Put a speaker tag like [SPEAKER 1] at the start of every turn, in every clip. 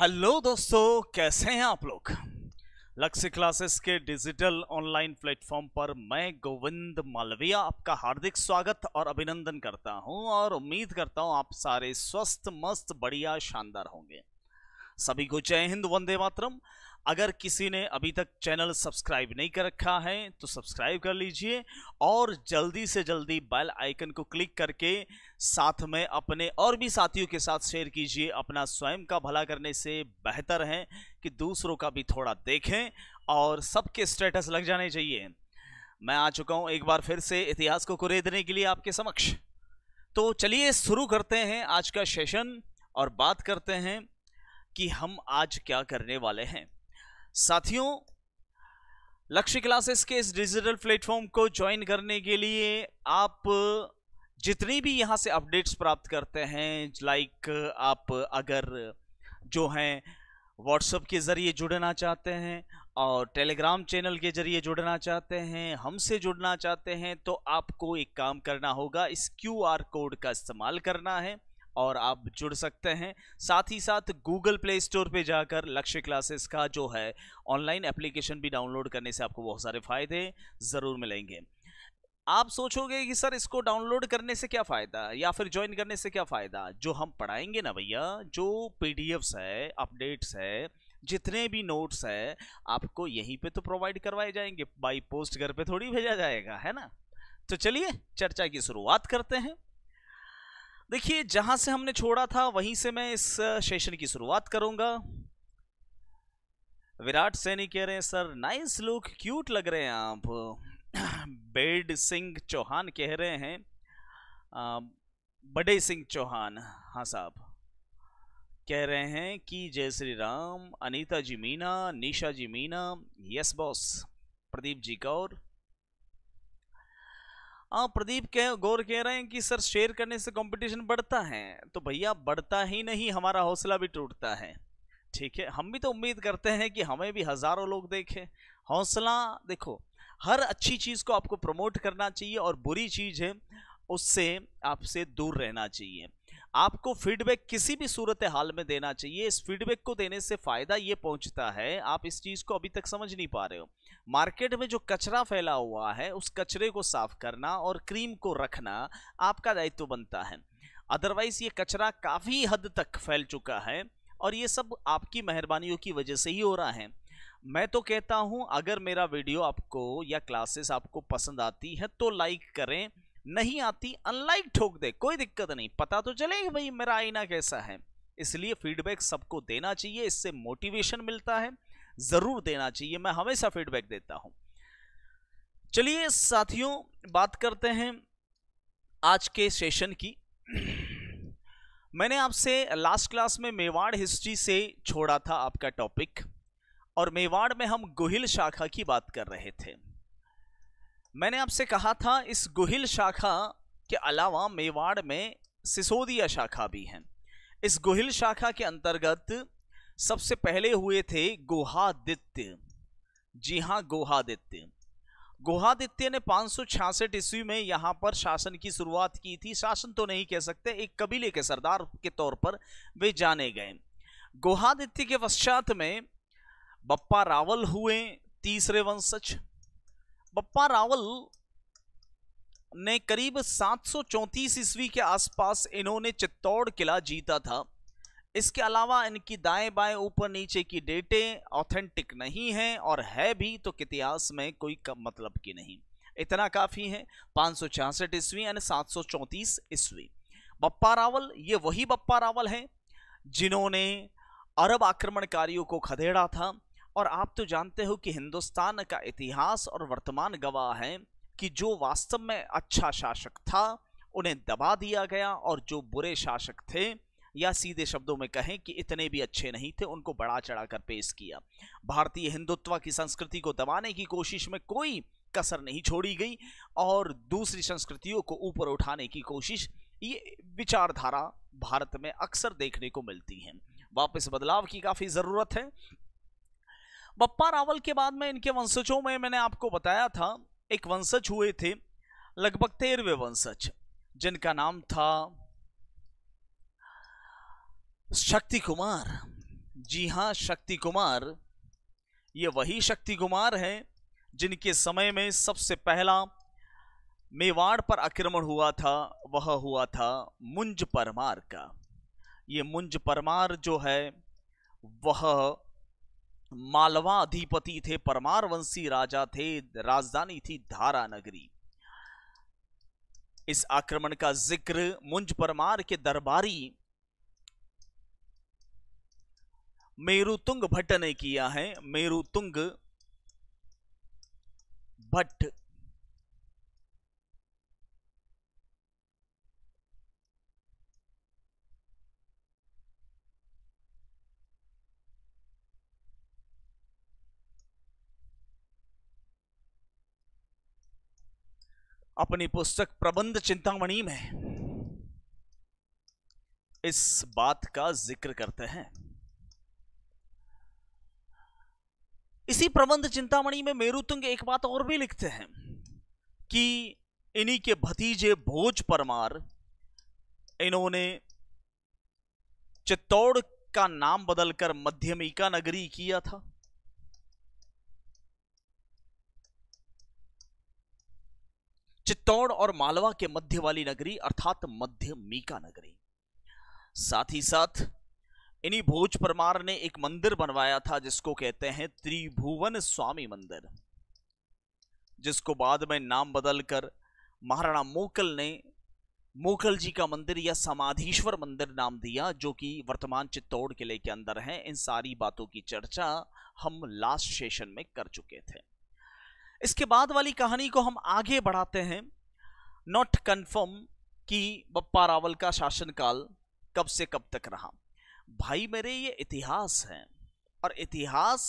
[SPEAKER 1] Hello दोस्तों कैसे हैं आप लोग लक्ष्य क्लासेस के डिजिटल ऑनलाइन प्लेटफॉर्म पर मैं गोविंद मालविया आपका हार्दिक स्वागत और अभिनंदन करता हूं और उम्मीद करता हूं आप सारे स्वस्थ मस्त बढ़िया शानदार होंगे सभी को जय हिंद वंदे मातरम अगर किसी ने अभी तक चैनल सब्सक्राइब नहीं कर रखा है तो सब्सक्राइब कर लीजिए और जल्दी से जल्दी बेल आइकन को क्लिक करके साथ में अपने और भी साथियों के साथ शेयर कीजिए अपना स्वयं का भला करने से बेहतर है कि दूसरों का भी थोड़ा देखें और सबके स्टेटस लग जाने चाहिए मैं आ चुका हूँ एक बार फिर से इतिहास को कुरेदने के लिए आपके समक्ष तो चलिए शुरू करते हैं आज का सेशन और बात करते हैं कि हम आज क्या करने वाले हैं साथियों लक्ष्य क्लासेस के इस डिजिटल प्लेटफॉर्म को ज्वाइन करने के लिए आप जितनी भी यहाँ से अपडेट्स प्राप्त करते हैं लाइक आप अगर जो हैं व्हाट्सअप के ज़रिए जुड़ना चाहते हैं और टेलीग्राम चैनल के ज़रिए जुड़ना चाहते हैं हमसे जुड़ना चाहते हैं तो आपको एक काम करना होगा इस क्यू आर कोड का इस्तेमाल करना है और आप जुड़ सकते हैं साथ ही साथ गूगल प्ले स्टोर पे जाकर लक्ष्य क्लासेस का जो है ऑनलाइन एप्लीकेशन भी डाउनलोड करने से आपको बहुत सारे फ़ायदे ज़रूर मिलेंगे आप सोचोगे कि सर इसको डाउनलोड करने से क्या फ़ायदा या फिर ज्वाइन करने से क्या फ़ायदा जो हम पढ़ाएंगे ना भैया जो पी है अपडेट्स है जितने भी नोट्स है आपको यहीं पे तो प्रोवाइड करवाए जाएंगे बाई पोस्ट घर पे थोड़ी भेजा जाएगा है ना तो चलिए चर्चा की शुरुआत करते हैं देखिए जहां से हमने छोड़ा था वहीं से मैं इस सेशन की शुरुआत करूंगा विराट सैनी कह रहे हैं सर नाइस लुक क्यूट लग रहे हैं आप बेड सिंह चौहान कह रहे हैं बड़े सिंह चौहान हाँ साहब कह रहे हैं कि जय श्री राम अनीता जी मीना निशा जी मीना यस बॉस प्रदीप जी कौर आप हाँ, प्रदीप कह गौर कह रहे हैं कि सर शेयर करने से कंपटीशन बढ़ता है तो भैया बढ़ता ही नहीं हमारा हौसला भी टूटता है ठीक है हम भी तो उम्मीद करते हैं कि हमें भी हज़ारों लोग देखें हौसला देखो हर अच्छी चीज़ को आपको प्रमोट करना चाहिए और बुरी चीज़ है उससे आपसे दूर रहना चाहिए आपको फीडबैक किसी भी सूरत हाल में देना चाहिए इस फीडबैक को देने से फ़ायदा ये पहुंचता है आप इस चीज़ को अभी तक समझ नहीं पा रहे हो मार्केट में जो कचरा फैला हुआ है उस कचरे को साफ करना और क्रीम को रखना आपका दायित्व बनता है अदरवाइज़ ये कचरा काफ़ी हद तक फैल चुका है और ये सब आपकी मेहरबानियों की वजह से ही हो रहा है मैं तो कहता हूँ अगर मेरा वीडियो आपको या क्लासेस आपको पसंद आती है तो लाइक करें नहीं आती अनलाइक ठोक दे कोई दिक्कत नहीं पता तो चले कि भाई मेरा आईना कैसा है इसलिए फीडबैक सबको देना चाहिए इससे मोटिवेशन मिलता है ज़रूर देना चाहिए मैं हमेशा फीडबैक देता हूँ चलिए साथियों बात करते हैं आज के सेशन की मैंने आपसे लास्ट क्लास में मेवाड़ हिस्ट्री से छोड़ा था आपका टॉपिक और मेवाड़ में हम गोहिल शाखा की बात कर रहे थे मैंने आपसे कहा था इस गुहिल शाखा के अलावा मेवाड़ में सिसोदिया शाखा भी है इस गुहिल शाखा के अंतर्गत सबसे पहले हुए थे गोहादित्य जी हाँ गोहादित्य गोहादित्य ने पाँच सौ छियासठ ईस्वी में यहाँ पर शासन की शुरुआत की थी शासन तो नहीं कह सकते एक कबीले के सरदार के तौर पर वे जाने गए गोहादित्य के पश्चात में बप्पा रावल हुए तीसरे वंशज पप्पा रावल ने करीब चौंतीस ईस्वी के आसपास इन्होंने चित्तौड़ किला जीता था इसके अलावा इनकी दाएं बाएं ऊपर नीचे की डेटें ऑथेंटिक नहीं हैं और है भी तो इतिहास में कोई कम मतलब की नहीं इतना काफ़ी है पाँच सौ छियासठ ईस्वी यानी सात सौ चौंतीस ईस्वी बप्पा रावल ये वही बप्पा रावल हैं जिन्होंने अरब आक्रमणकारियों को खदेड़ा था और आप तो जानते हो कि हिंदुस्तान का इतिहास और वर्तमान गवाह है कि जो वास्तव में अच्छा शासक था उन्हें दबा दिया गया और जो बुरे शासक थे या सीधे शब्दों में कहें कि इतने भी अच्छे नहीं थे उनको बढ़ा चढ़ाकर पेश किया भारतीय हिंदुत्व की संस्कृति को दबाने की कोशिश में कोई कसर नहीं छोड़ी गई और दूसरी संस्कृतियों को ऊपर उठाने की कोशिश ये विचारधारा भारत में अक्सर देखने को मिलती है वापस बदलाव की काफ़ी ज़रूरत है बप्पा रावल के बाद में इनके वंशजों में मैंने आपको बताया था एक वंशज हुए थे लगभग तेरहवें वंशज जिनका नाम था शक्ति कुमार जी हाँ शक्ति कुमार ये वही शक्ति कुमार हैं जिनके समय में सबसे पहला मेवाड़ पर आक्रमण हुआ था वह हुआ था मुंज परमार का ये मुंज परमार जो है वह मालवा अधिपति थे परमार वंशी राजा थे राजधानी थी धारा नगरी इस आक्रमण का जिक्र मुंज परमार के दरबारी मेरुतुंग भट्ट ने किया है मेरुतुंग भट्ट अपनी पुस्तक प्रबंध चिंतामणि में इस बात का जिक्र करते हैं इसी प्रबंध चिंतामणि में मेरुतुंग एक बात और भी लिखते हैं कि इन्हीं के भतीजे भोज परमार इन्होंने चित्तौड़ का नाम बदलकर मध्यमिका नगरी किया था चित्तौड़ और मालवा के मध्य वाली नगरी अर्थात मध्य मीका नगरी साथ ही साथ इन्हीं भोज परमार ने एक मंदिर बनवाया था जिसको कहते हैं त्रिभुवन स्वामी मंदिर जिसको बाद में नाम बदलकर महाराणा मोकल ने मोकल जी का मंदिर या समाधीश्वर मंदिर नाम दिया जो कि वर्तमान चित्तौड़ किले के अंदर है इन सारी बातों की चर्चा हम लास्ट सेशन में कर चुके थे इसके बाद वाली कहानी को हम आगे बढ़ाते हैं नॉट कन्फर्म कि बप्पा रावल का शासनकाल कब से कब तक रहा भाई मेरे ये इतिहास है और इतिहास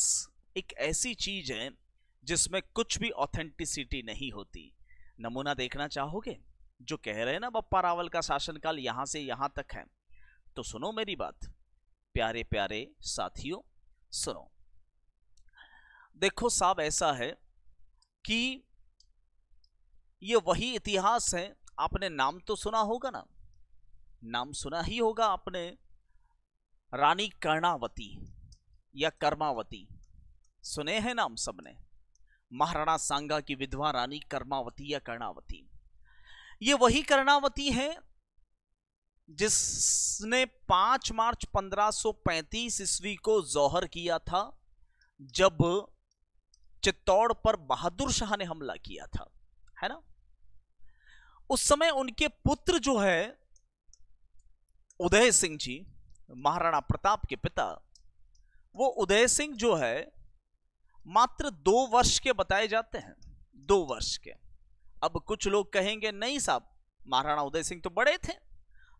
[SPEAKER 1] एक ऐसी चीज है जिसमें कुछ भी ऑथेंटिसिटी नहीं होती नमूना देखना चाहोगे जो कह रहे हैं ना बप्पा रावल का शासनकाल यहाँ से यहाँ तक है तो सुनो मेरी बात प्यारे प्यारे साथियों सुनो देखो साहब ऐसा है कि ये वही इतिहास है आपने नाम तो सुना होगा ना नाम सुना ही होगा आपने रानी कर्णावती या कर्मावती सुने हैं नाम सबने महाराणा सांगा की विधवा रानी कर्मावती या कर्णावती ये वही कर्णावती है जिसने 5 मार्च 1535 ईस्वी को जौहर किया था जब चित्तौड़ पर बहादुर शाह ने हमला किया था है ना उस समय उनके पुत्र जो है उदय सिंह जी महाराणा प्रताप के पिता वो उदय सिंह जो है मात्र दो वर्ष के बताए जाते हैं दो वर्ष के अब कुछ लोग कहेंगे नहीं साहब महाराणा उदय सिंह तो बड़े थे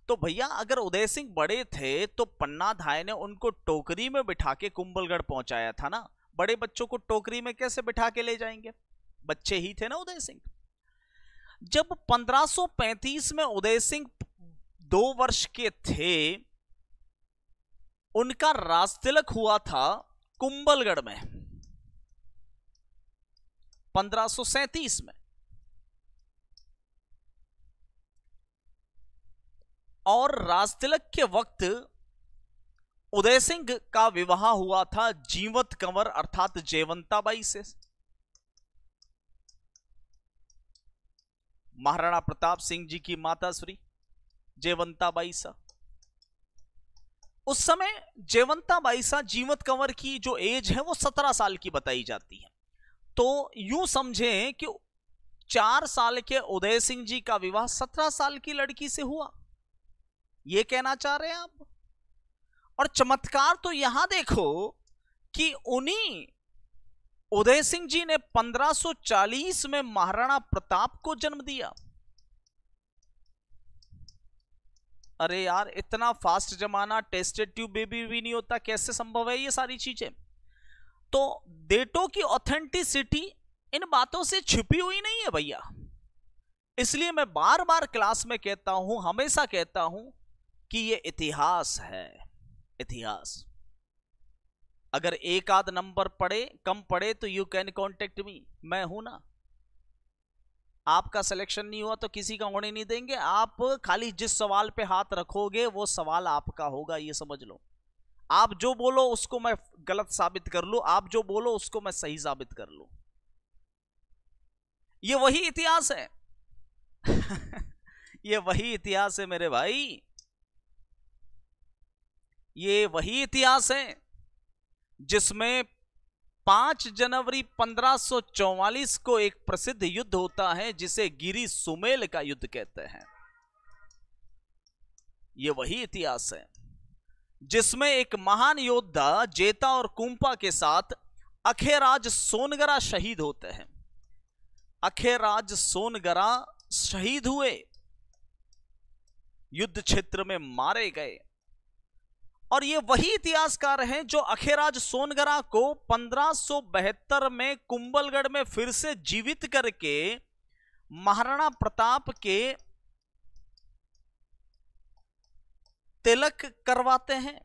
[SPEAKER 1] तो भैया अगर उदय सिंह बड़े थे तो पन्ना धाय ने उनको टोकरी में बिठा के कुंभलगढ़ पहुंचाया था ना बड़े बच्चों को टोकरी में कैसे बिठा के ले जाएंगे बच्चे ही थे ना उदय सिंह जब 1535 में उदय सिंह दो वर्ष के थे उनका राज तिलक हुआ था कुंबलगढ़ में 1537 में और राज तिलक के वक्त उदय सिंह का विवाह हुआ था जीवत कंवर अर्थात जयवंताबाई से महाराणा प्रताप सिंह जी की माता श्री जयवंताबाई सा उस समय जयवंताबाई सा जीवत कंवर की जो एज है वो सत्रह साल की बताई जाती है तो यूं समझें कि चार साल के उदय सिंह जी का विवाह सत्रह साल की लड़की से हुआ ये कहना चाह रहे हैं आप और चमत्कार तो यहां देखो कि उन्हीं उदय सिंह जी ने 1540 में महाराणा प्रताप को जन्म दिया अरे यार इतना फास्ट जमाना टेस्टेड ट्यूब बेबी भी नहीं होता कैसे संभव है ये सारी चीजें तो डेटो की ऑथेंटिसिटी इन बातों से छुपी हुई नहीं है भैया इसलिए मैं बार बार क्लास में कहता हूं हमेशा कहता हूं कि ये इतिहास है इतिहास अगर एक आध नंबर पड़े कम पड़े तो यू कैन कॉन्टेक्ट मी मैं हूं ना आपका सिलेक्शन नहीं हुआ तो किसी का होने नहीं देंगे आप खाली जिस सवाल पे हाथ रखोगे वो सवाल आपका होगा ये समझ लो आप जो बोलो उसको मैं गलत साबित कर लू आप जो बोलो उसको मैं सही साबित कर लू ये वही इतिहास है ये वही इतिहास है मेरे भाई ये वही इतिहास है जिसमें 5 जनवरी 1544 को एक प्रसिद्ध युद्ध होता है जिसे गिरी सुमेल का युद्ध कहते हैं यह वही इतिहास है जिसमें एक महान योद्धा जेता और कुंपा के साथ अखेराज सोनगरा शहीद होते हैं अखेराज सोनगरा शहीद हुए युद्ध क्षेत्र में मारे गए और ये वही इतिहासकार हैं जो अखेराज सोनगरा को पंद्रह में कुंबलगढ़ में फिर से जीवित करके महाराणा प्रताप के तिलक करवाते हैं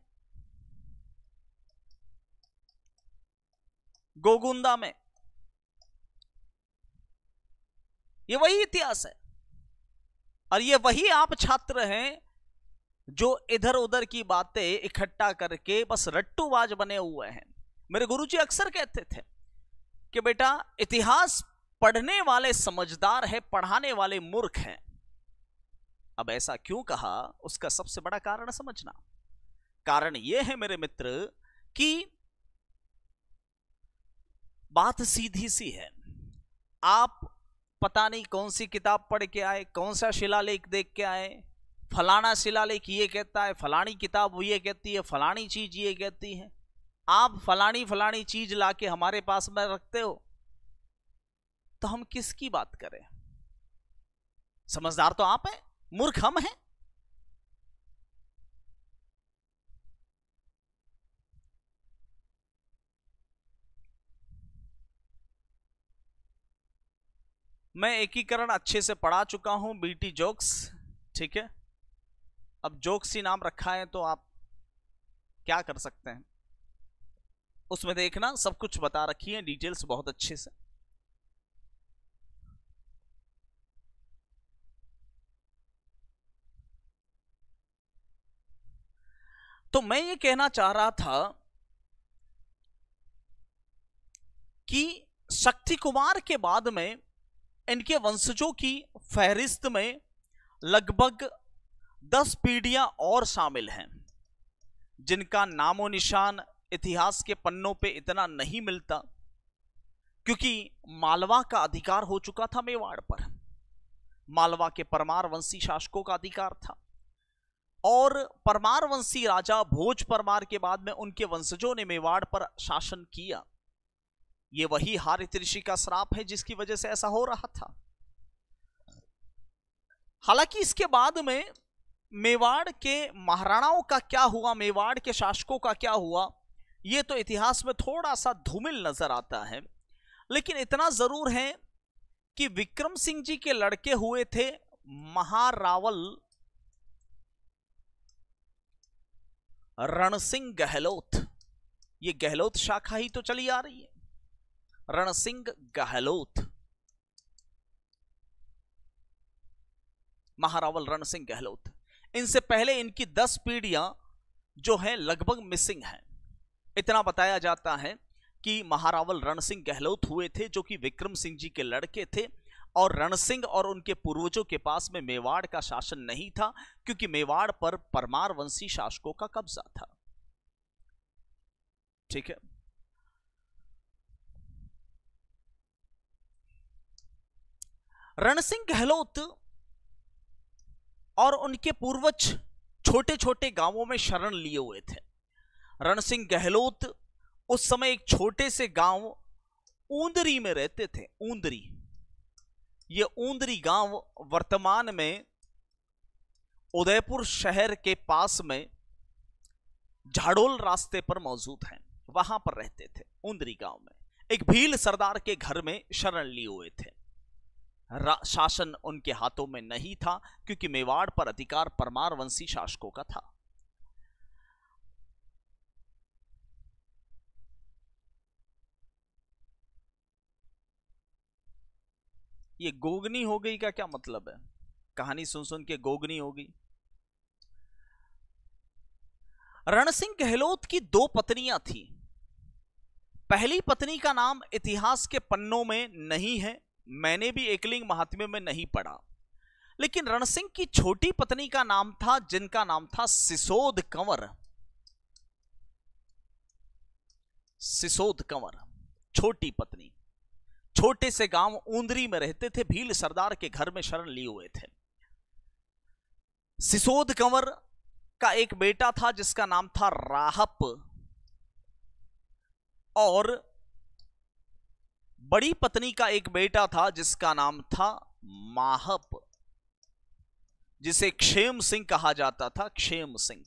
[SPEAKER 1] गोगुंदा में ये वही इतिहास है और ये वही आप छात्र हैं जो इधर उधर की बातें इकट्ठा करके बस रट्टूबाज बने हुए हैं मेरे गुरु जी अक्सर कहते थे कि बेटा इतिहास पढ़ने वाले समझदार है पढ़ाने वाले मूर्ख हैं अब ऐसा क्यों कहा उसका सबसे बड़ा कारण समझना कारण यह है मेरे मित्र कि बात सीधी सी है आप पता नहीं कौन सी किताब पढ़ के आए कौन सा शिलालेख देख के आए फलाना शिलालेख ये कहता है फलानी किताब ये कहती है फलानी चीज़ ये कहती है आप फलानी फलानी चीज़ ला के हमारे पास में रखते हो तो हम किसकी बात करें समझदार तो आप हैं मूर्ख हम हैं मैं एकीकरण अच्छे से पढ़ा चुका हूं बीटी जोक्स ठीक है अब जोक्सी नाम रखा है तो आप क्या कर सकते हैं उसमें देखना सब कुछ बता रखी है डिटेल्स बहुत अच्छे से तो मैं ये कहना चाह रहा था कि शक्ति कुमार के बाद में इनके वंशजों की फहरिस्त में लगभग दस पीढ़ियां और शामिल हैं जिनका नामो निशान इतिहास के पन्नों पे इतना नहीं मिलता क्योंकि मालवा का अधिकार हो चुका था मेवाड़ पर मालवा के परमार वंशी शासकों का अधिकार था और परमार वंशी राजा भोज परमार के बाद में उनके वंशजों ने मेवाड़ पर शासन किया ये वही हारित ऋषि का श्राप है जिसकी वजह से ऐसा हो रहा था हालांकि इसके बाद में मेवाड़ के महाराणाओं का क्या हुआ मेवाड़ के शासकों का क्या हुआ ये तो इतिहास में थोड़ा सा धूमिल नजर आता है लेकिन इतना जरूर है कि विक्रम सिंह जी के लड़के हुए थे महारावल रण सिंह गहलोत ये गहलोत शाखा ही तो चली आ रही है रण सिंह गहलोत महारावल रण सिंह गहलोत इनसे पहले इनकी दस पीढ़ियां जो हैं लगभग मिसिंग हैं इतना बताया जाता है कि महारावल रण सिंह गहलोत हुए थे जो कि विक्रम सिंह जी के लड़के थे और रण सिंह और उनके पूर्वजों के पास में मेवाड़ का शासन नहीं था क्योंकि मेवाड़ पर परमार वंशी शासकों का कब्जा था ठीक है रण सिंह गहलोत और उनके पूर्वज छोटे छोटे गांवों में शरण लिए हुए थे रण सिंह गहलोत उस समय एक छोटे से गांव ऊंदरी में रहते थे ऊंदरी ये ऊंदरी गांव वर्तमान में उदयपुर शहर के पास में झाड़ोल रास्ते पर मौजूद हैं वहां पर रहते थे ऊंदरी गांव में एक भील सरदार के घर में शरण लिए हुए थे शासन उनके हाथों में नहीं था क्योंकि मेवाड़ पर अधिकार परमार वंशी शासकों का था ये गोगनी हो गई का क्या मतलब है कहानी सुन सुन के गोगनी हो गई रण सिंह गहलोत की दो पत्नियां थी पहली पत्नी का नाम इतिहास के पन्नों में नहीं है मैंने भी एकलिंग महात्म्य में नहीं पढ़ा लेकिन रणसिंह की छोटी पत्नी का नाम था जिनका नाम था सिसोद कंवर सिसोद कंवर छोटी पत्नी छोटे से गांव ऊंदरी में रहते थे भील सरदार के घर में शरण लिए हुए थे सिसोद कंवर का एक बेटा था जिसका नाम था राहप और बड़ी पत्नी का एक बेटा था जिसका नाम था माहप जिसे क्षेम सिंह कहा जाता था क्षेम सिंह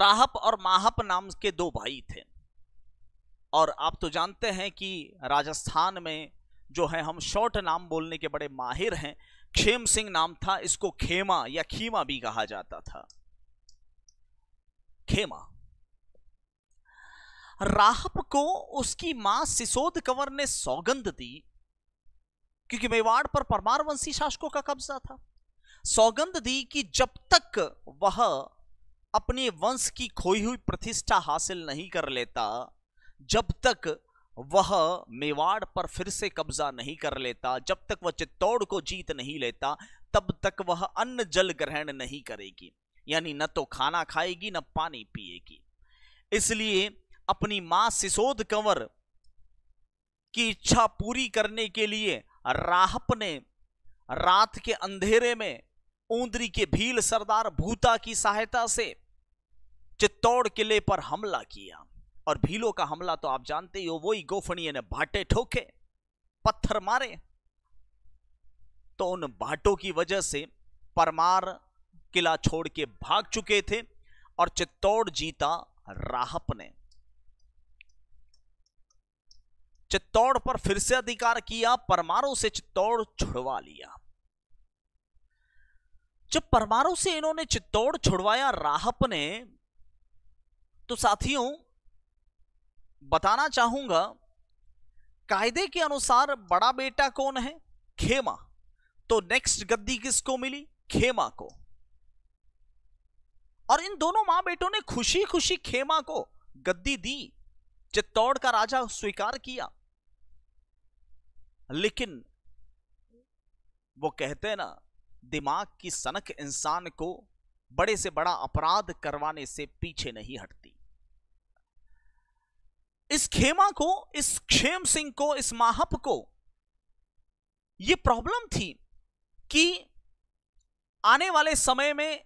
[SPEAKER 1] राहप और माहप नाम के दो भाई थे और आप तो जानते हैं कि राजस्थान में जो है हम शॉर्ट नाम बोलने के बड़े माहिर हैं क्षेम सिंह नाम था इसको खेमा या खीमा भी कहा जाता था खेमा राहब को उसकी मां सिसोद कंवर ने सौगंध दी क्योंकि मेवाड़ पर परमार वंशी शासकों का कब्जा था सौगंध दी कि जब तक वह अपने वंश की खोई हुई प्रतिष्ठा हासिल नहीं कर लेता जब तक वह मेवाड़ पर फिर से कब्जा नहीं कर लेता जब तक वह चित्तौड़ को जीत नहीं लेता तब तक वह अन्न जल ग्रहण नहीं करेगी यानी न तो खाना खाएगी न पानी पिएगी इसलिए अपनी मां सिसोद कंवर की इच्छा पूरी करने के लिए राहप ने रात के अंधेरे में ऊंदरी के भील सरदार भूता की सहायता से चित्तौड़ किले पर हमला किया और भीलों का हमला तो आप जानते ही हो वही गोफणीय ने भाटे ठोके पत्थर मारे तो उन भाटों की वजह से परमार किला छोड़ के भाग चुके थे और चित्तौड़ जीता राहप ने चित्तौड़ पर फिर से अधिकार किया परमारो से चित्तौड़ छुड़वा लिया जब परमारो से इन्होंने चित्तौड़ छुड़वाया राहप ने तो साथियों बताना चाहूंगा कायदे के अनुसार बड़ा बेटा कौन है खेमा तो नेक्स्ट गद्दी किसको मिली खेमा को और इन दोनों मां बेटों ने खुशी खुशी खेमा को गद्दी दी चित्तौड़ का राजा स्वीकार किया लेकिन वो कहते हैं ना दिमाग की सनक इंसान को बड़े से बड़ा अपराध करवाने से पीछे नहीं हटती इस खेमा को इस क्षेम सिंह को इस माहप को यह प्रॉब्लम थी कि आने वाले समय में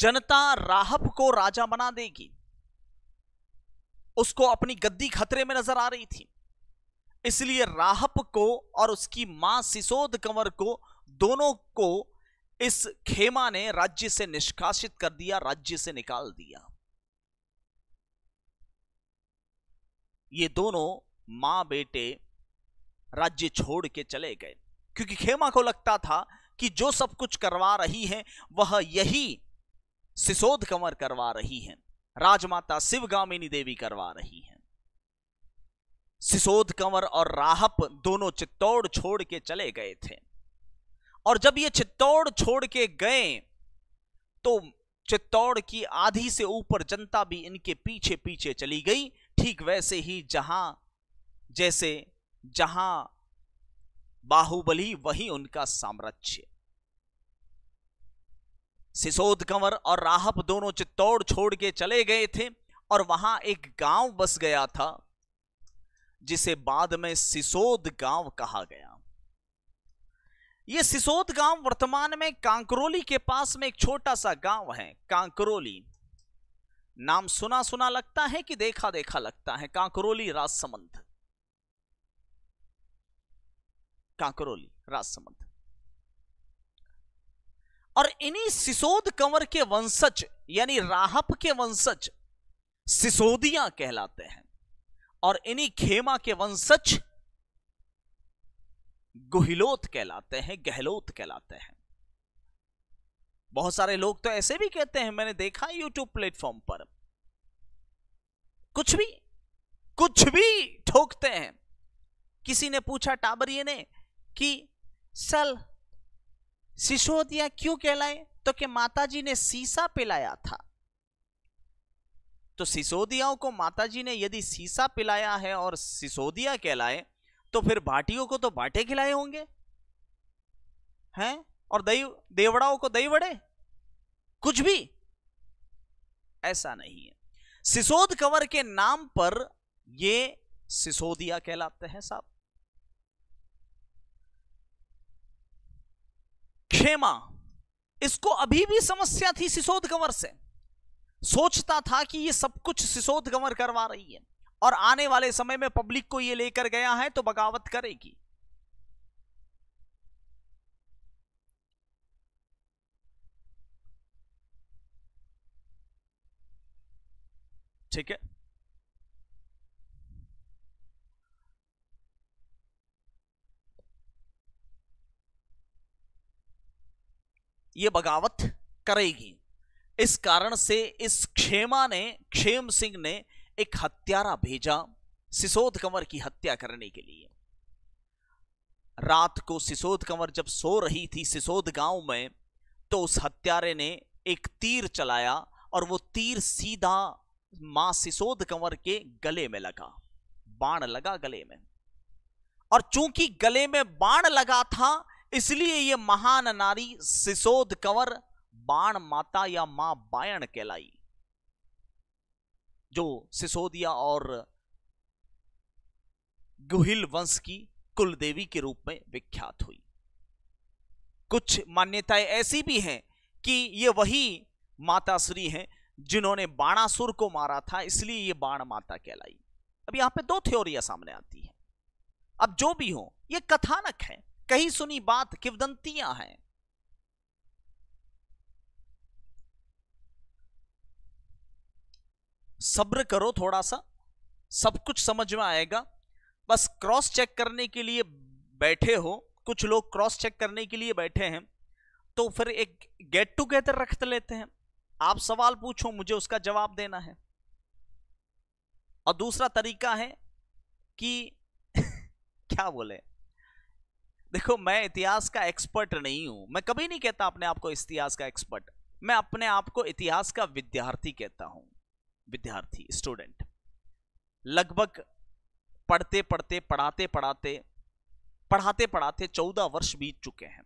[SPEAKER 1] जनता राहप को राजा बना देगी उसको अपनी गद्दी खतरे में नजर आ रही थी इसलिए राहप को और उसकी मां सिसोद कंवर को दोनों को इस खेमा ने राज्य से निष्कासित कर दिया राज्य से निकाल दिया ये दोनों मां बेटे राज्य छोड़ के चले गए क्योंकि खेमा को लगता था कि जो सब कुछ करवा रही है वह यही सिसोद कंवर करवा रही है राजमाता शिवगामिनी देवी करवा रही है सिसोद कंवर और राहप दोनों चित्तौड़ छोड़ के चले गए थे और जब ये चित्तौड़ छोड़ के गए तो चित्तौड़ की आधी से ऊपर जनता भी इनके पीछे पीछे चली गई ठीक वैसे ही जहां जैसे जहां बाहुबली वही उनका साम्राज्य सिसोद कंवर और राहप दोनों चित्तौड़ छोड़ के चले गए थे और वहां एक गांव बस गया था जिसे बाद में सिसोद गांव कहा गया यह सिसोद गांव वर्तमान में कांकरोली के पास में एक छोटा सा गांव है कांकरोली नाम सुना सुना लगता है कि देखा देखा लगता है कांकरोली राजसमंद कांकरोली राजसमंद और इन्हीं सिसोद कंवर के वंशज यानी राहप के वंशज सिसोदिया कहलाते हैं और इन्हीं खेमा के वंशज गुहिलोत कहलाते हैं गहलोत कहलाते हैं बहुत सारे लोग तो ऐसे भी कहते हैं मैंने देखा यूट्यूब प्लेटफॉर्म पर कुछ भी कुछ भी ठोकते हैं किसी ने पूछा टाबरिये ने कि सल सिसोदिया क्यों कहलाए तो कि माताजी ने सीसा पिलाया था तो सिसोदियाओं को माताजी ने यदि सीसा पिलाया है और सिसोदिया कहलाए तो फिर भाटियों को तो भाटे खिलाए होंगे हैं और दही देवड़ाओं को दही बड़े कुछ भी ऐसा नहीं है सिसोद कंवर के नाम पर ये सिसोदिया कहलाते हैं साहब खेमा इसको अभी भी समस्या थी सिसोद कंवर से सोचता था कि ये सब कुछ सिसोद गंवर करवा रही है और आने वाले समय में पब्लिक को ये लेकर गया है तो बगावत करेगी ठीक है ये बगावत करेगी इस कारण से इस क्षेमा ने क्षेम सिंह ने एक हत्यारा भेजा सिसोद कंवर की हत्या करने के लिए रात को सिसोद कंवर जब सो रही थी सिसोद गांव में तो उस हत्यारे ने एक तीर चलाया और वो तीर सीधा मां सिसोद कंवर के गले में लगा बाण लगा गले में और चूंकि गले में बाण लगा था इसलिए ये महान नारी सिसोद कंवर बाण माता या मां बायण कहलाई जो सिसोदिया और गुहिल वंश की कुल देवी के रूप में विख्यात हुई कुछ मान्यताएं ऐसी भी हैं कि ये वही माता श्री हैं जिन्होंने बाणासुर को मारा था इसलिए ये बाण माता कहलाई अब यहां पे दो थ्योरिया सामने आती है अब जो भी हो ये कथानक है कहीं सुनी बात किवदंतियां हैं सब्र करो थोड़ा सा सब कुछ समझ में आएगा बस क्रॉस चेक करने के लिए बैठे हो कुछ लोग क्रॉस चेक करने के लिए बैठे हैं तो फिर एक गेट टुगेदर रख लेते हैं आप सवाल पूछो मुझे उसका जवाब देना है और दूसरा तरीका है कि क्या बोले देखो मैं इतिहास का एक्सपर्ट नहीं हूं मैं कभी नहीं कहता अपने आप को इतिहास का एक्सपर्ट मैं अपने आप को इतिहास का विद्यार्थी कहता हूं विद्यार्थी स्टूडेंट लगभग पढ़ते पढ़ते पढ़ाते पढ़ाते पढ़ाते पढ़ाते चौदह वर्ष बीत चुके हैं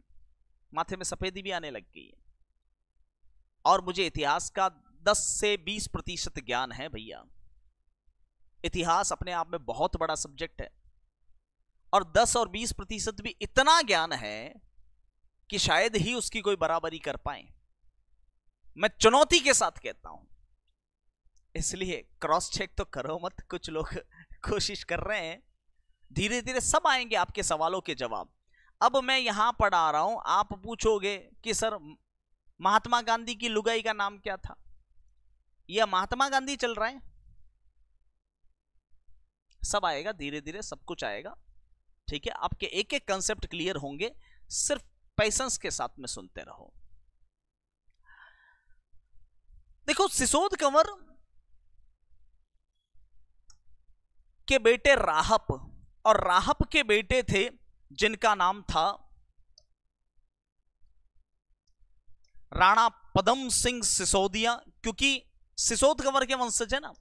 [SPEAKER 1] माथे में सफेदी भी आने लग गई है और मुझे इतिहास का दस से बीस प्रतिशत ज्ञान है भैया इतिहास अपने आप में बहुत बड़ा सब्जेक्ट है और दस और बीस प्रतिशत भी इतना ज्ञान है कि शायद ही उसकी कोई बराबरी कर पाए मैं चुनौती के साथ कहता हूं इसलिए क्रॉस चेक तो करो मत कुछ लोग कोशिश कर रहे हैं धीरे धीरे सब आएंगे आपके सवालों के जवाब अब मैं यहां पढ़ा रहा हूं आप पूछोगे कि सर महात्मा गांधी की लुगाई का नाम क्या था यह महात्मा गांधी चल रहा है सब आएगा धीरे धीरे सब कुछ आएगा ठीक है आपके एक एक कंसेप्ट क्लियर होंगे सिर्फ पैसेंस के साथ में सुनते रहो देखो सिसोद कंवर के बेटे राहप और राहप के बेटे थे जिनका नाम था राणा पदम सिंह सिसोदिया क्योंकि सिसोद कंवर के वंशज है ना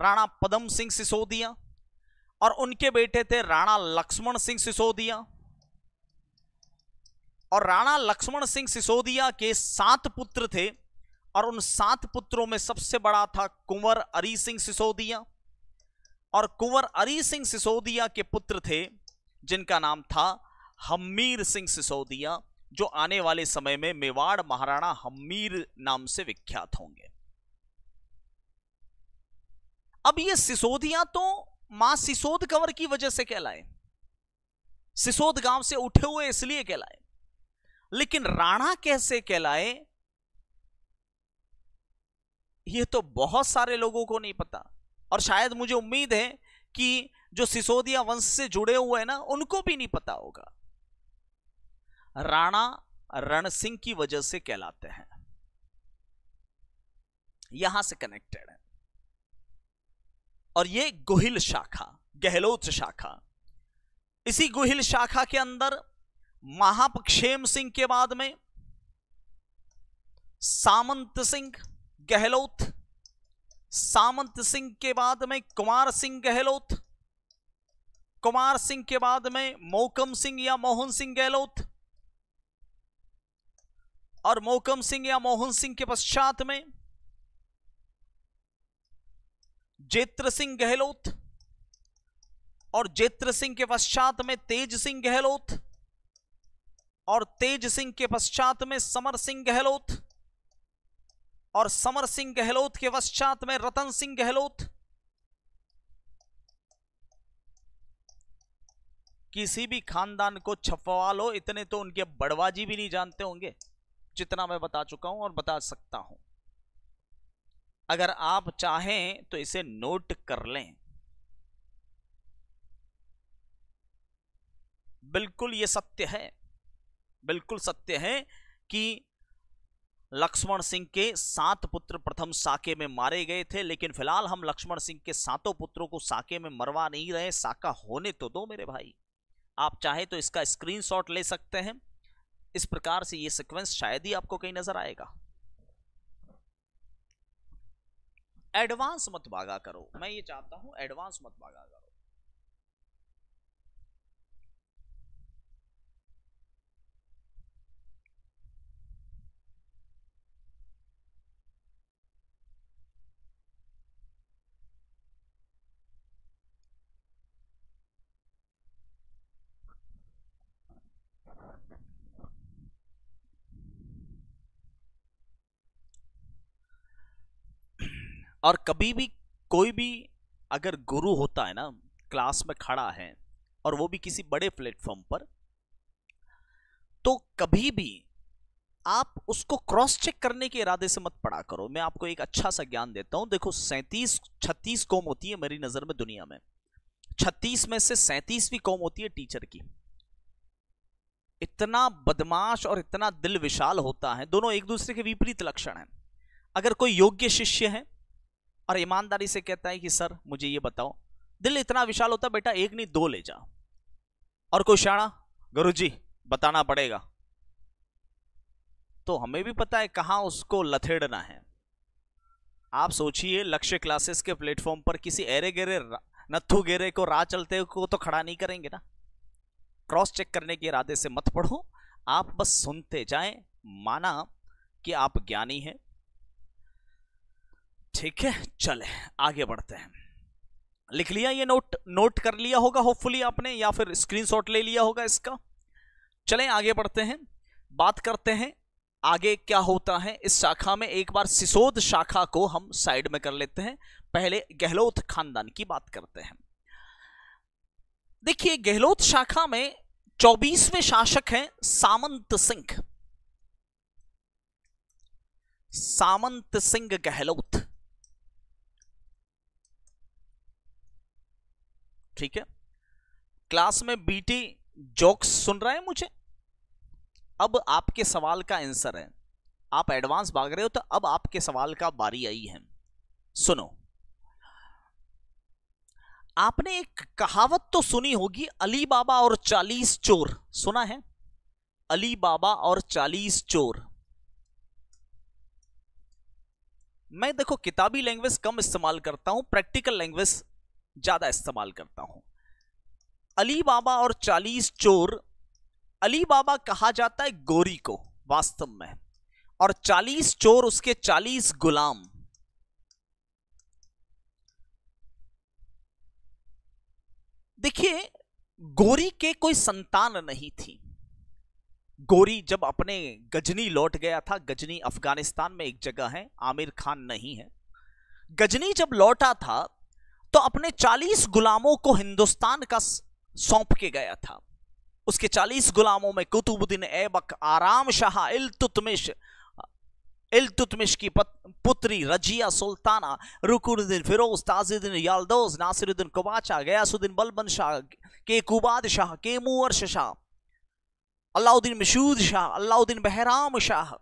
[SPEAKER 1] राणा पदम सिंह सिसोदिया और उनके बेटे थे राणा लक्ष्मण सिंह सिसोदिया और राणा लक्ष्मण सिंह सिसोदिया के सात पुत्र थे और उन सात पुत्रों में सबसे बड़ा था कुंवर अरी सिंह सिसोदिया और कुंवर अरी सिंह सिसोदिया के पुत्र थे जिनका नाम था हमीर सिंह सिसोदिया जो आने वाले समय में मेवाड़ महाराणा हमीर नाम से विख्यात होंगे अब ये सिसोदिया तो मां सिसोद कंवर की वजह से कहलाए सिसोद गांव से उठे हुए इसलिए कहलाए लेकिन राणा कैसे कहलाए यह तो बहुत सारे लोगों को नहीं पता और शायद मुझे उम्मीद है कि जो सिसोदिया वंश से जुड़े हुए हैं ना उनको भी नहीं पता होगा राणा रण सिंह की वजह से कहलाते हैं यहां से कनेक्टेड है और ये गुहिल शाखा गहलोत शाखा इसी गुहिल शाखा के अंदर महापक्षेम सिंह के बाद में सामंत सिंह गहलोत सामंत सिंह के बाद में कुमार सिंह गहलोत कुमार सिंह के बाद में मोकम सिंह या मोहन सिंह गहलोत और मोकम सिंह या मोहन सिंह के पश्चात में जेत्र सिंह गहलोत और जेत्र सिंह के पश्चात में तेज सिंह गहलोत और तेज सिंह के पश्चात में समर सिंह गहलोत और समर सिंह गहलोत के पश्चात में रतन सिंह गहलोत किसी भी खानदान को छपवा लो इतने तो उनके बड़वाजी भी नहीं जानते होंगे जितना मैं बता चुका हूं और बता सकता हूं अगर आप चाहें तो इसे नोट कर लें बिल्कुल ये सत्य है बिल्कुल सत्य है कि लक्ष्मण सिंह के सात पुत्र प्रथम साके में मारे गए थे लेकिन फिलहाल हम लक्ष्मण सिंह के सातों पुत्रों को साके में मरवा नहीं रहे साका होने तो दो मेरे भाई आप चाहे तो इसका स्क्रीनशॉट ले सकते हैं इस प्रकार से ये सीक्वेंस शायद ही आपको कहीं नजर आएगा एडवांस मत भागा करो मैं ये चाहता हूं एडवांस मत भागा करो और कभी भी कोई भी अगर गुरु होता है ना क्लास में खड़ा है और वो भी किसी बड़े प्लेटफॉर्म पर तो कभी भी आप उसको क्रॉस चेक करने के इरादे से मत पड़ा करो मैं आपको एक अच्छा सा ज्ञान देता हूं देखो सैंतीस छत्तीस कौम होती है मेरी नज़र में दुनिया में छत्तीस में से सैंतीसवीं कौम होती है टीचर की इतना बदमाश और इतना दिल विशाल होता है दोनों एक दूसरे के विपरीत लक्षण हैं अगर कोई योग्य शिष्य है और ईमानदारी से कहता है कि सर मुझे ये बताओ दिल इतना विशाल होता बेटा एक नहीं दो ले जाओ और कोई शाणा गुरु जी बताना पड़ेगा तो हमें भी पता है कहाँ उसको लथेड़ना है आप सोचिए लक्ष्य क्लासेस के प्लेटफॉर्म पर किसी एरे गेरे नथु गेरे को राह चलते को तो खड़ा नहीं करेंगे ना क्रॉस चेक करने के इरादे से मत पढ़ो आप बस सुनते जाएं माना कि आप ज्ञानी हैं ठीक है चले आगे बढ़ते हैं लिख लिया ये नोट नोट कर लिया होगा होपफुली आपने या फिर स्क्रीनशॉट ले लिया होगा इसका चलें आगे बढ़ते हैं बात करते हैं आगे क्या होता है इस शाखा में एक बार सिसोद शाखा को हम साइड में कर लेते हैं पहले गहलोत खानदान की बात करते हैं देखिए गहलोत शाखा में चौबीसवें शासक हैं सामंत सिंह सामंत सिंह गहलोत ठीक है क्लास में बीटी जोक्स सुन रहे हैं मुझे अब आपके सवाल का आंसर है आप एडवांस भाग रहे हो तो अब आपके सवाल का बारी आई है सुनो आपने एक कहावत तो सुनी होगी अली बाबा और चालीस चोर सुना है अली बाबा और चालीस चोर मैं देखो किताबी लैंग्वेज कम इस्तेमाल करता हूं प्रैक्टिकल लैंग्वेज ज्यादा इस्तेमाल करता हूं अली बाबा और चालीस चोर अली बाबा कहा जाता है गोरी को वास्तव में और चालीस चोर उसके चालीस गुलाम देखिए गोरी के कोई संतान नहीं थी गोरी जब अपने गजनी लौट गया था गजनी अफगानिस्तान में एक जगह है आमिर खान नहीं है गजनी जब लौटा था तो अपने 40 गुलामों को हिंदुस्तान का सौंप के गया था उसके 40 गुलामों में कुतुबुद्दीन ऐबक आराम शाह इलतुतमिश इल्तुतमिश की पुत्री रजिया सुल्ताना रुकुरुद्दीन फिरोज ताजुद्दीन यालदोज नासिरुद्दीन कुबाचा गयासुद्दीन बलबन शाह के कुबाद शाह के मुअर्श शाह अलाउद्दीन मशूद शाह अलाउद्दीन बहराम शाह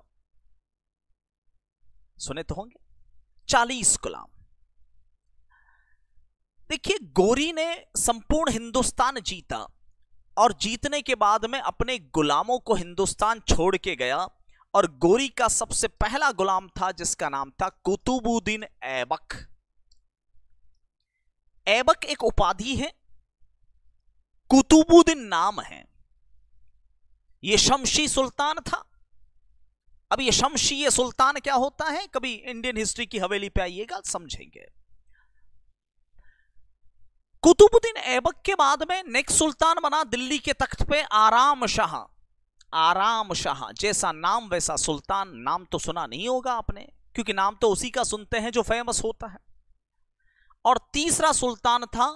[SPEAKER 1] सुने तो होंगे चालीस गुलाम देखिए गोरी ने संपूर्ण हिंदुस्तान जीता और जीतने के बाद में अपने गुलामों को हिंदुस्तान छोड़ के गया और गोरी का सबसे पहला गुलाम था जिसका नाम था कुतुबुद्दीन ऐबक ऐबक एक उपाधि है कुतुबुद्दीन नाम है यह शमशी सुल्तान था अब यह शमशी ये सुल्तान क्या होता है कभी इंडियन हिस्ट्री की हवेली पे आइएगा समझेंगे कुतुबुद्दीन ऐबक के बाद में नेक्स्ट सुल्तान बना दिल्ली के तख्त पे आराम शाह आराम शाह जैसा नाम वैसा सुल्तान नाम तो सुना नहीं होगा आपने क्योंकि नाम तो उसी का सुनते हैं जो फेमस होता है और तीसरा सुल्तान था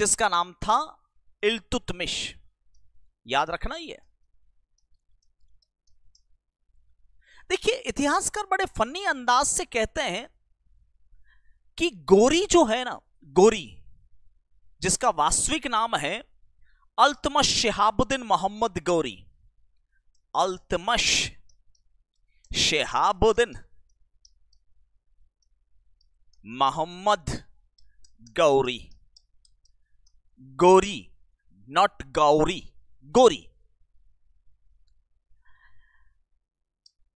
[SPEAKER 1] जिसका नाम था इल्तुतमिश याद रखना ये देखिए इतिहासकार बड़े फनी अंदाज से कहते हैं कि गोरी जो है ना गोरी जिसका वास्तविक नाम है Altamash Shahabuddin Mohammad Ghori Altamash Shehabuddin, Mohammad Ghori Gori, not Ghori Gori.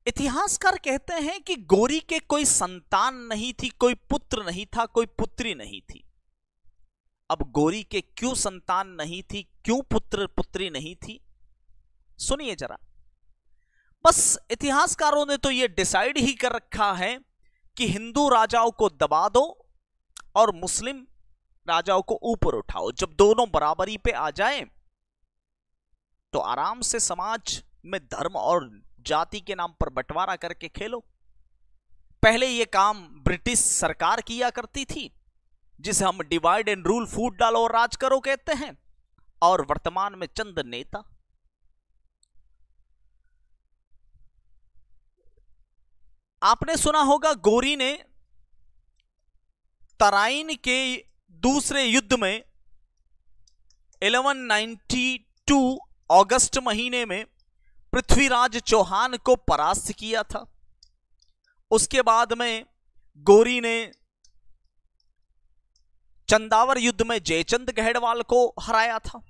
[SPEAKER 1] इतिहासकार कहते हैं कि गोरी के कोई संतान नहीं थी कोई पुत्र नहीं था कोई पुत्री नहीं थी अब गोरी के क्यों संतान नहीं थी क्यों पुत्र पुत्री नहीं थी सुनिए जरा बस इतिहासकारों ने तो ये डिसाइड ही कर रखा है कि हिंदू राजाओं को दबा दो और मुस्लिम राजाओं को ऊपर उठाओ जब दोनों बराबरी पे आ जाए तो आराम से समाज में धर्म और जाति के नाम पर बंटवारा करके खेलो पहले यह काम ब्रिटिश सरकार किया करती थी जिसे हम डिवाइड एंड रूल फूट डालो और राज करो कहते हैं और वर्तमान में चंद नेता आपने सुना होगा गोरी ने तराइन के दूसरे युद्ध में 1192 अगस्त महीने में पृथ्वीराज चौहान को परास्त किया था उसके बाद में गोरी ने चंदावर युद्ध में जयचंद गहड़वाल को हराया था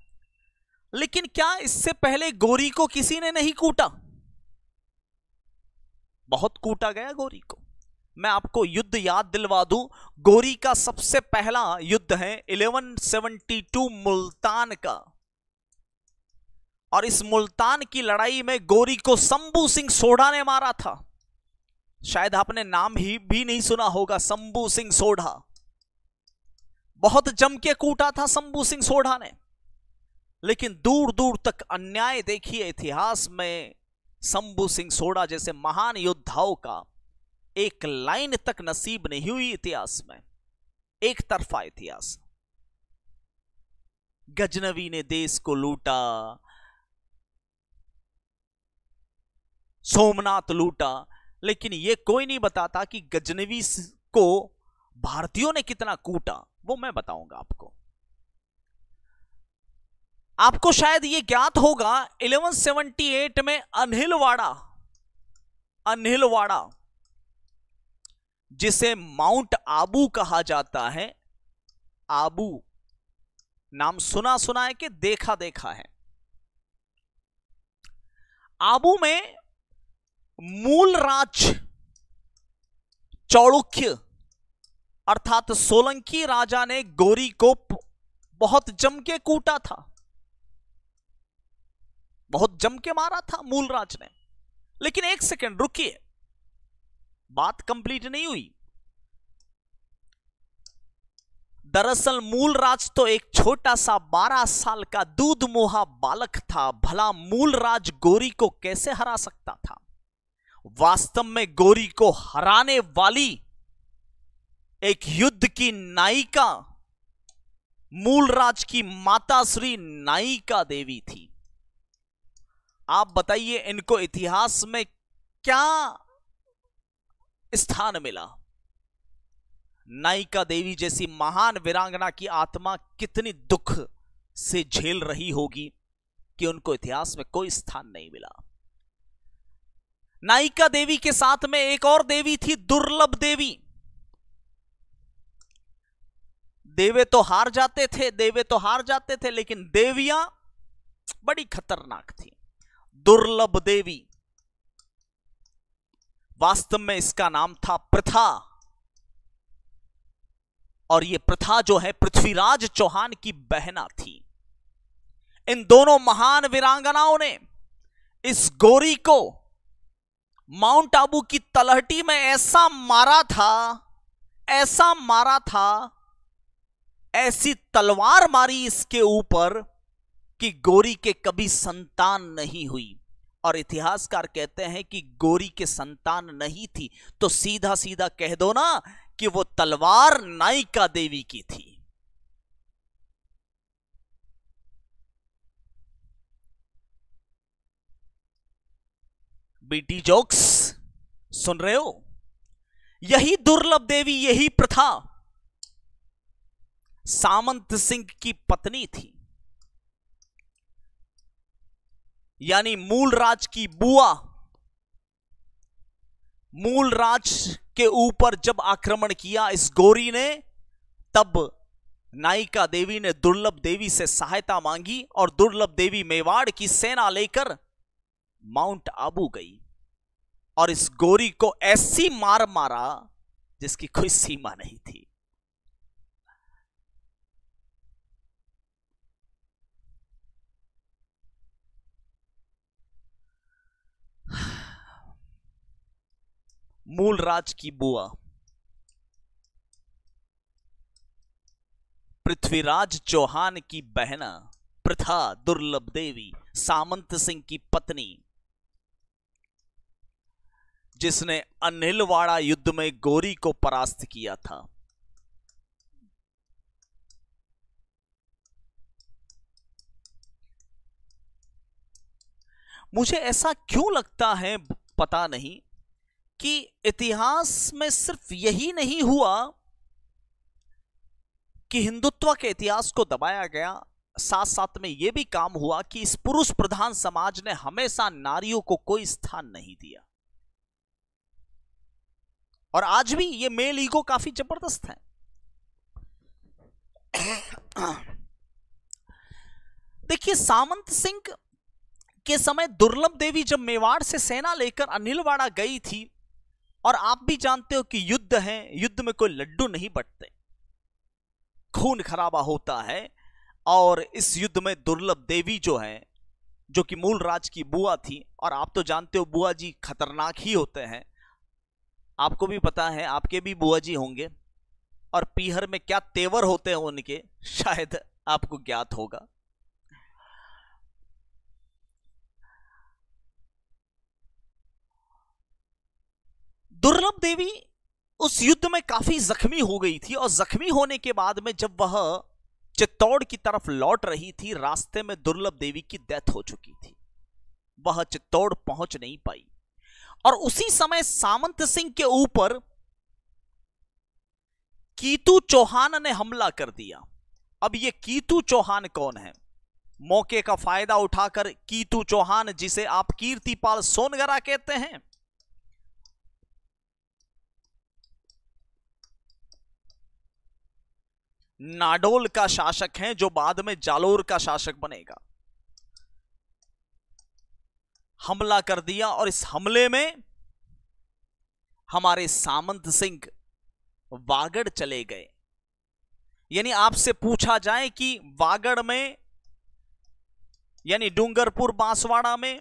[SPEAKER 1] लेकिन क्या इससे पहले गोरी को किसी ने नहीं कूटा बहुत कूटा गया गोरी को मैं आपको युद्ध याद दिलवा दूं गोरी का सबसे पहला युद्ध है 1172 मुल्तान का और इस मुल्तान की लड़ाई में गोरी को शंभू सिंह सोढ़ा ने मारा था शायद आपने नाम ही भी नहीं सुना होगा शंभू सिंह सोढ़ा बहुत जम के कूटा था शंभू सिंह सोढ़ा ने लेकिन दूर दूर तक अन्याय देखिए इतिहास में शंभु सिंह सोड़ा जैसे महान योद्धाओं का एक लाइन तक नसीब नहीं हुई इतिहास में एक तरफा इतिहास गजनवी ने देश को लूटा सोमनाथ लूटा लेकिन यह कोई नहीं बताता कि गजनवी को भारतीयों ने कितना कूटा वो मैं बताऊंगा आपको आपको शायद ये ज्ञात होगा 1178 में अनहिलवाड़ा अनहिलवाड़ा जिसे माउंट आबू कहा जाता है आबू नाम सुना सुना है कि देखा देखा है आबू में मूल राज चौड़ुख्य अर्थात सोलंकी राजा ने गोरी को बहुत जम के कूटा था बहुत जम के मारा था मूलराज ने लेकिन एक सेकेंड रुकिए बात कंप्लीट नहीं हुई दरअसल मूलराज तो एक छोटा सा बारह साल का दूध मुहा बालक था भला मूलराज गोरी को कैसे हरा सकता था वास्तव में गोरी को हराने वाली एक युद्ध की नायिका मूलराज की माता श्री नायिका देवी थी आप बताइए इनको इतिहास में क्या स्थान मिला नायिका देवी जैसी महान वीरांगना की आत्मा कितनी दुख से झेल रही होगी कि उनको इतिहास में कोई स्थान नहीं मिला नायिका देवी के साथ में एक और देवी थी दुर्लभ देवी देवे तो हार जाते थे देवे तो हार जाते थे लेकिन देवियां बड़ी खतरनाक थी दुर्लभ देवी वास्तव में इसका नाम था प्रथा और ये प्रथा जो है पृथ्वीराज चौहान की बहना थी इन दोनों महान वीरांगनाओं ने इस गोरी को माउंट आबू की तलहटी में ऐसा मारा था ऐसा मारा था ऐसी तलवार मारी इसके ऊपर कि गोरी के कभी संतान नहीं हुई और इतिहासकार कहते हैं कि गोरी के संतान नहीं थी तो सीधा सीधा कह दो ना कि वो तलवार नायिका देवी की थी बीटी जोक्स सुन रहे हो यही दुर्लभ देवी यही प्रथा सामंत सिंह की पत्नी थी यानी मूल राज की बुआ मूल राज के ऊपर जब आक्रमण किया इस गोरी ने तब नायिका देवी ने दुर्लभ देवी से सहायता मांगी और दुर्लभ देवी मेवाड़ की सेना लेकर माउंट आबू गई और इस गोरी को ऐसी मार मारा जिसकी कोई सीमा नहीं थी मूल राज की बुआ पृथ्वीराज चौहान की बहना प्रथा दुर्लभ देवी सामंत सिंह की पत्नी जिसने अनिलवाड़ा युद्ध में गोरी को परास्त किया था मुझे ऐसा क्यों लगता है पता नहीं कि इतिहास में सिर्फ यही नहीं हुआ कि हिंदुत्व के इतिहास को दबाया गया साथ साथ में यह भी काम हुआ कि इस पुरुष प्रधान समाज ने हमेशा नारियों को कोई स्थान नहीं दिया और आज भी ये मेल ईगो काफी जबरदस्त है देखिए सामंत सिंह के समय दुर्लभ देवी जब मेवाड़ से सेना लेकर अनिलवाड़ा गई थी और आप भी जानते हो कि युद्ध है युद्ध में कोई लड्डू नहीं बटते खून खराबा होता है और इस युद्ध में दुर्लभ देवी जो है जो कि मूल राज की बुआ थी और आप तो जानते हो बुआ जी खतरनाक ही होते हैं आपको भी पता है आपके भी बुआ जी होंगे और पीहर में क्या तेवर होते हैं उनके शायद आपको ज्ञात होगा दुर्लभ देवी उस युद्ध में काफी जख्मी हो गई थी और जख्मी होने के बाद में जब वह चित्तौड़ की तरफ लौट रही थी रास्ते में दुर्लभ देवी की डेथ हो चुकी थी वह चित्तौड़ पहुंच नहीं पाई और उसी समय सामंत सिंह के ऊपर कीतु चौहान ने हमला कर दिया अब ये कीतु चौहान कौन है मौके का फायदा उठाकर कीतु चौहान जिसे आप कीर्तिपाल सोनगरा कहते हैं नाडोल का शासक है जो बाद में जालोर का शासक बनेगा हमला कर दिया और इस हमले में हमारे सामंत सिंह वागड़ चले गए यानी आपसे पूछा जाए कि वागड़ में यानी डूंगरपुर बांसवाड़ा में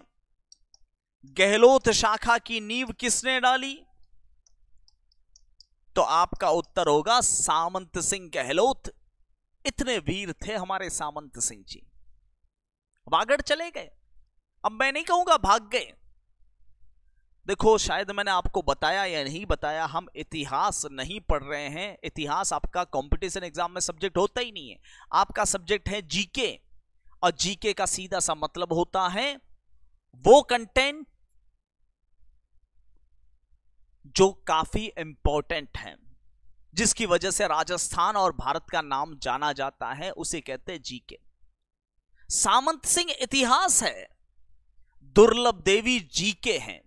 [SPEAKER 1] गहलोत शाखा की नींव किसने डाली तो आपका उत्तर होगा सामंत सिंह गहलोत इतने वीर थे हमारे सामंत सिंह जी वागड़ चले गए अब मैं नहीं कहूंगा भाग गए देखो शायद मैंने आपको बताया या नहीं बताया हम इतिहास नहीं पढ़ रहे हैं इतिहास आपका कंपटीशन एग्जाम में सब्जेक्ट होता ही नहीं है आपका सब्जेक्ट है जीके और जीके का सीधा सा मतलब होता है वो कंटेंट जो काफ़ी इंपॉर्टेंट है जिसकी वजह से राजस्थान और भारत का नाम जाना जाता है उसे कहते हैं जीके सामंत सिंह इतिहास है दुर्लभ देवी जीके हैं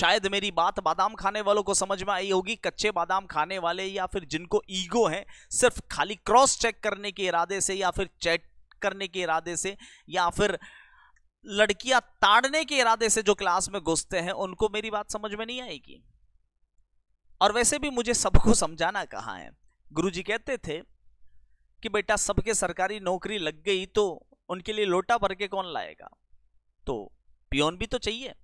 [SPEAKER 1] शायद मेरी बात बादाम खाने वालों को समझ में आई होगी कच्चे बादाम खाने वाले या फिर जिनको ईगो है सिर्फ खाली क्रॉस चेक करने के इरादे से या फिर चेक करने के इरादे से या फिर लड़कियां ताड़ने के इरादे से जो क्लास में घुसते हैं उनको मेरी बात समझ में नहीं आएगी और वैसे भी मुझे सबको समझाना कहाँ है गुरुजी कहते थे कि बेटा सबके सरकारी नौकरी लग गई तो उनके लिए लोटा भर के कौन लाएगा तो पियोन भी तो चाहिए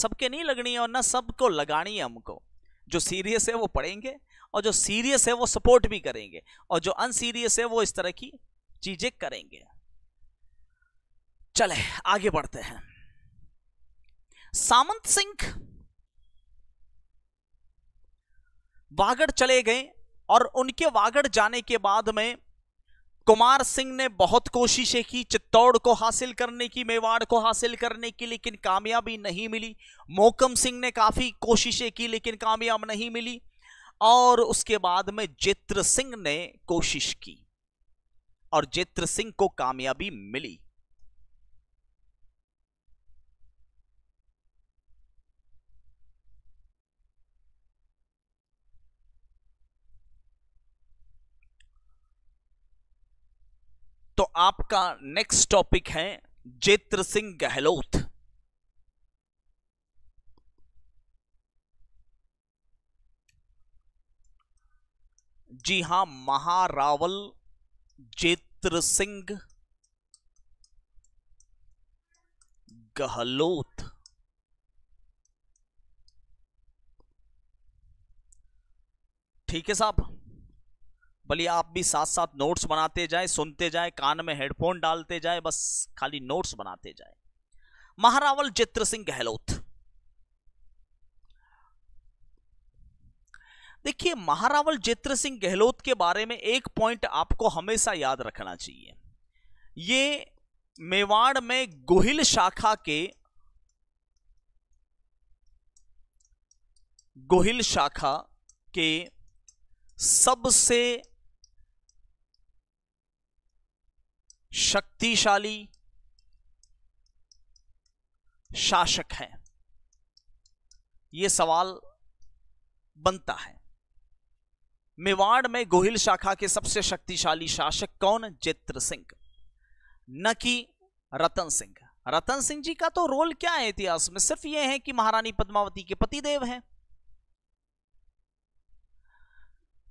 [SPEAKER 1] सबके नहीं लगनी है और ना सबको लगानी है हमको जो सीरियस है वो पढ़ेंगे और जो सीरियस है वो सपोर्ट भी करेंगे और जो अनसीरियस है वो इस तरह की चीज़ें करेंगे चले आगे बढ़ते हैं सामंत सिंह वागड़ चले गए और उनके वागड़ जाने के बाद में कुमार सिंह ने बहुत कोशिशें की चित्तौड़ को हासिल करने की मेवाड़ को हासिल करने की लेकिन कामयाबी नहीं मिली मोकम सिंह ने काफ़ी कोशिशें की लेकिन कामयाब नहीं मिली और उसके बाद में जित्र सिंह ने कोशिश की और जित्र सिंह को कामयाबी मिली तो आपका नेक्स्ट टॉपिक है जेत्र सिंह गहलोत जी हां महारावल जेत्र सिंह गहलोत ठीक है साहब भले आप भी साथ साथ नोट्स बनाते जाए सुनते जाए कान में हेडफोन डालते जाए बस खाली नोट्स बनाते जाए महारावल चित्र सिंह गहलोत देखिए महारावल चित्र सिंह गहलोत के बारे में एक पॉइंट आपको हमेशा याद रखना चाहिए ये मेवाड़ में गोहिल शाखा के गोहिल शाखा के सबसे शक्तिशाली शासक है ये सवाल बनता है मेवाड़ में गोहिल शाखा के सबसे शक्तिशाली शासक कौन चित्र सिंह न कि रतन सिंह रतन सिंह जी का तो रोल क्या है इतिहास में सिर्फ ये है कि महारानी पद्मावती के पतिदेव हैं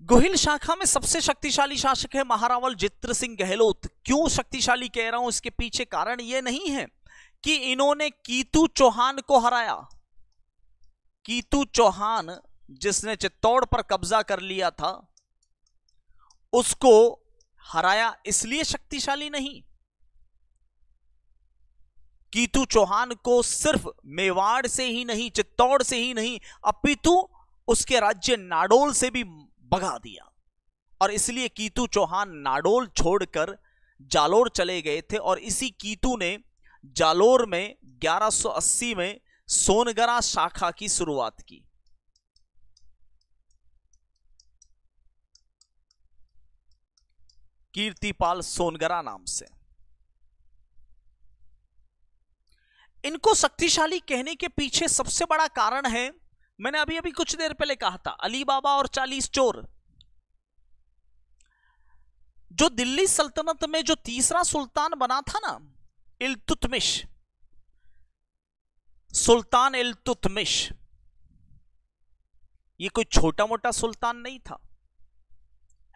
[SPEAKER 1] गोहिल शाखा में सबसे शक्तिशाली शासक है महारावल जित्र सिंह गहलोत क्यों शक्तिशाली कह रहा हूं इसके पीछे कारण यह नहीं है कि इन्होंने कीतु चौहान को हराया कीतु चौहान जिसने चित्तौड़ पर कब्जा कर लिया था उसको हराया इसलिए शक्तिशाली नहीं कीतु चौहान को सिर्फ मेवाड़ से ही नहीं चित्तौड़ से ही नहीं अपितु उसके राज्य नाडोल से भी भगा दिया और इसलिए कीतू चौहान नाडोल छोड़कर जालोर चले गए थे और इसी कीतू ने जालोर में 1180 में सोनगरा शाखा की शुरुआत की कीर्तिपाल सोनगरा नाम से इनको शक्तिशाली कहने के पीछे सबसे बड़ा कारण है मैंने अभी अभी कुछ देर पहले कहा था अली बाबा और चालीस चोर जो दिल्ली सल्तनत में जो तीसरा सुल्तान बना था ना इल्तुतमिश सुल्तान इल्तुतमिश ये कोई छोटा मोटा सुल्तान नहीं था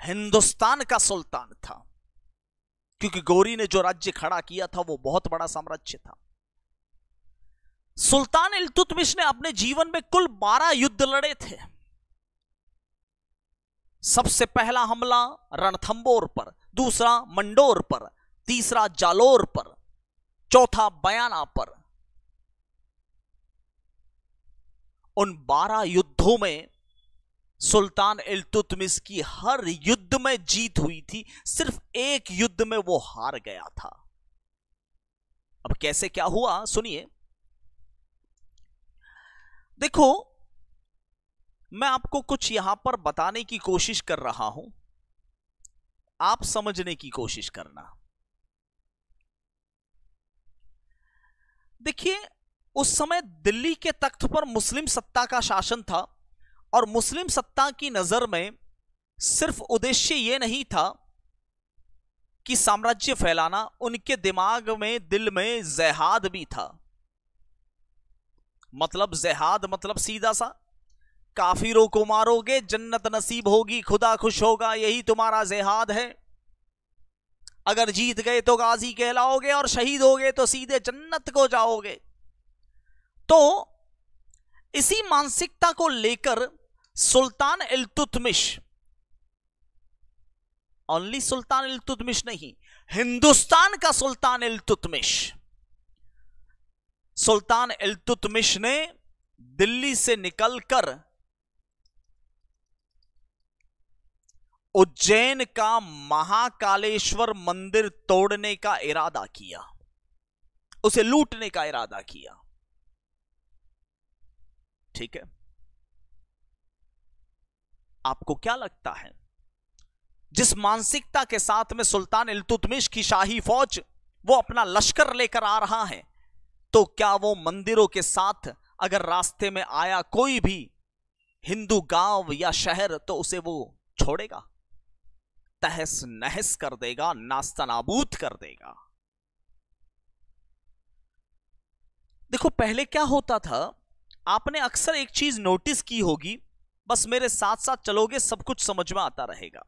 [SPEAKER 1] हिंदुस्तान का सुल्तान था क्योंकि गौरी ने जो राज्य खड़ा किया था वो बहुत बड़ा साम्राज्य था सुल्तान इलतुतमिश ने अपने जीवन में कुल बारह युद्ध लड़े थे सबसे पहला हमला रणथंबोर पर दूसरा मंडोर पर तीसरा जालोर पर चौथा बयाना पर उन बारह युद्धों में सुल्तान इल्तुतमिस की हर युद्ध में जीत हुई थी सिर्फ एक युद्ध में वो हार गया था अब कैसे क्या हुआ सुनिए देखो मैं आपको कुछ यहां पर बताने की कोशिश कर रहा हूं आप समझने की कोशिश करना देखिए उस समय दिल्ली के तख्त पर मुस्लिम सत्ता का शासन था और मुस्लिम सत्ता की नजर में सिर्फ उद्देश्य यह नहीं था कि साम्राज्य फैलाना उनके दिमाग में दिल में जहाद भी था मतलब जहाद मतलब सीधा सा काफिरों को मारोगे जन्नत नसीब होगी खुदा खुश होगा यही तुम्हारा जेहाद है अगर जीत गए तो गाजी कहलाओगे और शहीद हो गए तो सीधे जन्नत को जाओगे तो इसी मानसिकता को लेकर सुल्तान इल्तुतमिश ओनली सुल्तान इल्तुतमिश नहीं हिंदुस्तान का सुल्तान इल्तुतमिश सुल्तान अलतुतमिश ने दिल्ली से निकलकर उज्जैन का महाकालेश्वर मंदिर तोड़ने का इरादा किया उसे लूटने का इरादा किया ठीक है आपको क्या लगता है जिस मानसिकता के साथ में सुल्तान इलतुतमिश की शाही फौज वो अपना लश्कर लेकर आ रहा है तो क्या वो मंदिरों के साथ अगर रास्ते में आया कोई भी हिंदू गांव या शहर तो उसे वो छोड़ेगा तहस नहस कर देगा नास्ता नाबूद कर देगा देखो पहले क्या होता था आपने अक्सर एक चीज नोटिस की होगी बस मेरे साथ साथ चलोगे सब कुछ समझ में आता रहेगा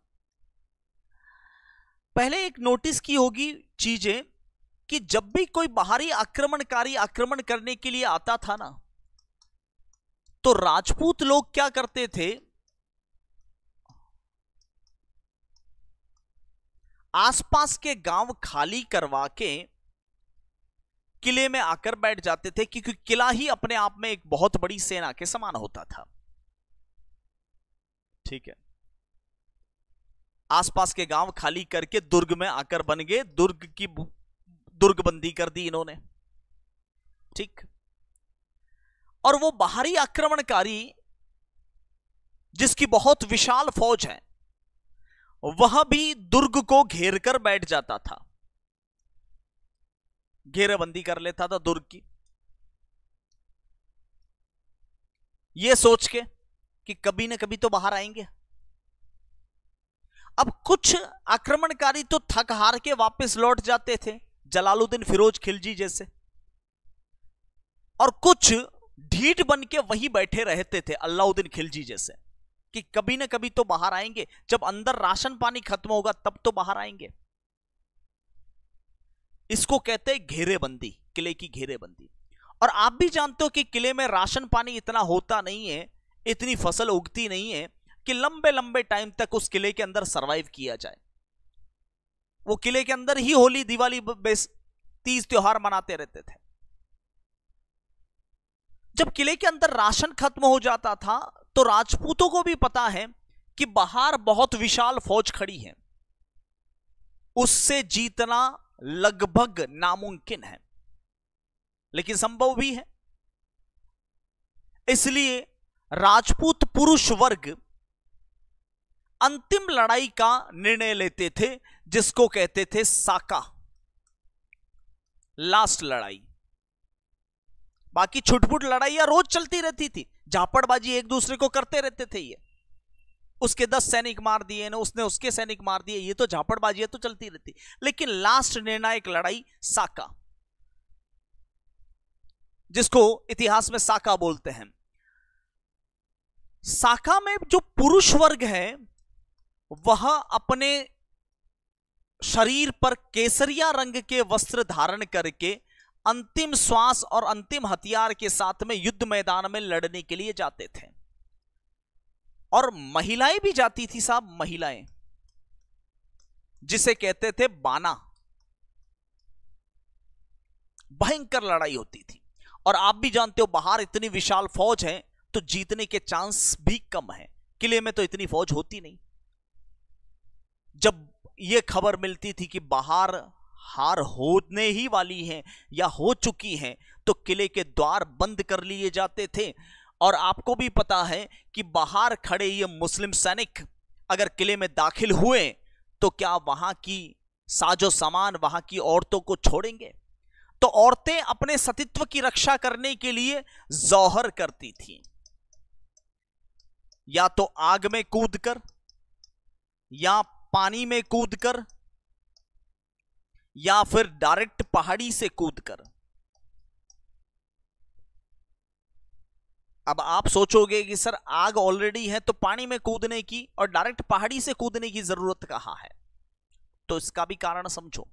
[SPEAKER 1] पहले एक नोटिस की होगी चीजें कि जब भी कोई बाहरी आक्रमणकारी आक्रमण करने के लिए आता था ना तो राजपूत लोग क्या करते थे आसपास के गांव खाली करवा के किले में आकर बैठ जाते थे क्योंकि किला ही अपने आप में एक बहुत बड़ी सेना के समान होता था ठीक है आसपास के गांव खाली करके दुर्ग में आकर बन गए दुर्ग की दुर्गबंदी कर दी इन्होंने ठीक और वो बाहरी आक्रमणकारी जिसकी बहुत विशाल फौज है वह भी दुर्ग को घेर कर बैठ जाता था घेराबंदी कर लेता था दुर्ग की यह सोच के कि कभी ना कभी तो बाहर आएंगे अब कुछ आक्रमणकारी तो थक हार के वापस लौट जाते थे जलालुद्दीन फिरोज खिलजी जैसे और कुछ ढीठ बन के वहीं बैठे रहते थे अलाउद्दीन खिलजी जैसे कि कभी ना कभी तो बाहर आएंगे जब अंदर राशन पानी खत्म होगा तब तो बाहर आएंगे इसको कहते हैं घेरेबंदी किले की घेरेबंदी और आप भी जानते हो कि किले में राशन पानी इतना होता नहीं है इतनी फसल उगती नहीं है कि लंबे लंबे टाइम तक उस किले के अंदर सरवाइव किया जाए वो किले के अंदर ही होली दिवाली बेस तीज त्योहार मनाते रहते थे जब किले के अंदर राशन खत्म हो जाता था तो राजपूतों को भी पता है कि बाहर बहुत विशाल फौज खड़ी है उससे जीतना लगभग नामुमकिन है लेकिन संभव भी है इसलिए राजपूत पुरुष वर्ग अंतिम लड़ाई का निर्णय लेते थे जिसको कहते थे साका लास्ट लड़ाई बाकी छुटपुट लड़ाइयां रोज चलती रहती थी झापड़बाजी एक दूसरे को करते रहते थे ये उसके दस सैनिक मार दिए ने उसने उसके सैनिक मार दिए ये तो झापड़बाजी तो चलती रहती लेकिन लास्ट निर्णायक लड़ाई साका जिसको इतिहास में साका बोलते हैं साका में जो पुरुष वर्ग है वह अपने शरीर पर केसरिया रंग के वस्त्र धारण करके अंतिम श्वास और अंतिम हथियार के साथ में युद्ध मैदान में लड़ने के लिए जाते थे और महिलाएं भी जाती थी साहब महिलाएं जिसे कहते थे बाना भयंकर लड़ाई होती थी और आप भी जानते हो बाहर इतनी विशाल फौज है तो जीतने के चांस भी कम है किले में तो इतनी फौज होती नहीं जब ये खबर मिलती थी कि बाहर हार होने ही वाली है या हो चुकी है तो किले के द्वार बंद कर लिए जाते थे और आपको भी पता है कि बाहर खड़े ये मुस्लिम सैनिक अगर किले में दाखिल हुए तो क्या वहाँ की साजो सामान वहाँ की औरतों को छोड़ेंगे तो औरतें अपने सतीत्व की रक्षा करने के लिए जौहर करती थी या तो आग में कूदकर या पानी में कूदकर या फिर डायरेक्ट पहाड़ी से कूदकर अब आप सोचोगे कि सर आग ऑलरेडी है तो पानी में कूदने की और डायरेक्ट पहाड़ी से कूदने की जरूरत कहां है तो इसका भी कारण समझो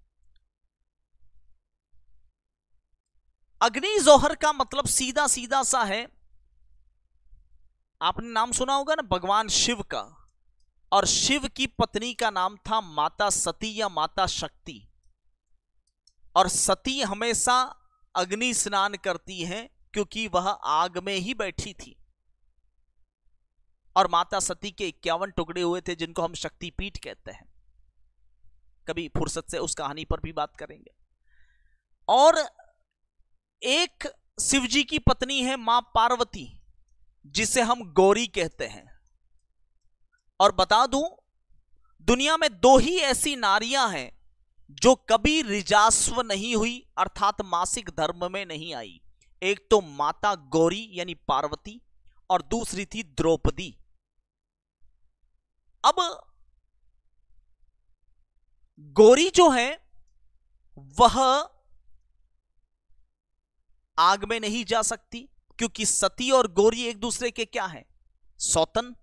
[SPEAKER 1] अग्नि जोहर का मतलब सीधा सीधा सा है आपने नाम सुना होगा ना भगवान शिव का और शिव की पत्नी का नाम था माता सती या माता शक्ति और सती हमेशा अग्नि स्नान करती हैं क्योंकि वह आग में ही बैठी थी और माता सती के इक्यावन टुकड़े हुए थे जिनको हम शक्तिपीठ कहते हैं कभी फुर्सत से उस कहानी पर भी बात करेंगे और एक शिवजी की पत्नी है मां पार्वती जिसे हम गौरी कहते हैं और बता दूं दुनिया में दो ही ऐसी नारियां हैं जो कभी रिजास्व नहीं हुई अर्थात मासिक धर्म में नहीं आई एक तो माता गौरी यानी पार्वती और दूसरी थी द्रौपदी अब गौरी जो है वह आग में नहीं जा सकती क्योंकि सती और गौरी एक दूसरे के क्या है सौतन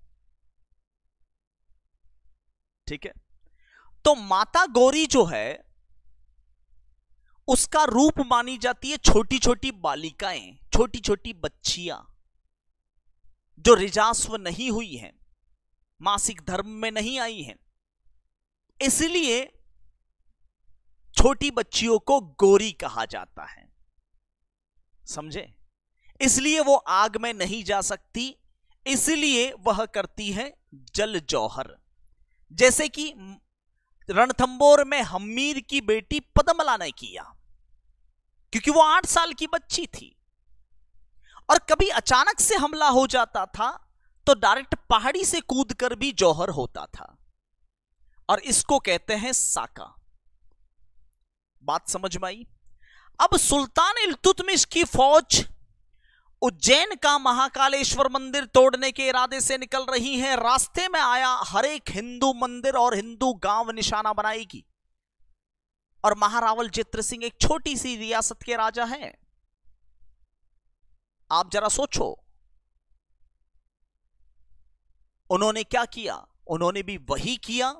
[SPEAKER 1] ठीक है तो माता गौरी जो है उसका रूप मानी जाती है छोटी छोटी बालिकाएं छोटी छोटी बच्चियां जो रिजास्व नहीं हुई हैं मासिक धर्म में नहीं आई हैं इसलिए छोटी बच्चियों को गोरी कहा जाता है समझे इसलिए वो आग में नहीं जा सकती इसलिए वह करती है जल जौहर जैसे कि रणथंबोर में हमीर की बेटी पदमला ने किया क्योंकि वो आठ साल की बच्ची थी और कभी अचानक से हमला हो जाता था तो डायरेक्ट पहाड़ी से कूद कर भी जौहर होता था और इसको कहते हैं साका बात समझ में आई अब सुल्तान इलतुतमिश की फौज उज्जैन का महाकालेश्वर मंदिर तोड़ने के इरादे से निकल रही हैं रास्ते में आया हर एक हिंदू मंदिर और हिंदू गांव निशाना बनाएगी और महारावल चित्र सिंह एक छोटी सी रियासत के राजा हैं आप जरा सोचो उन्होंने क्या किया उन्होंने भी वही किया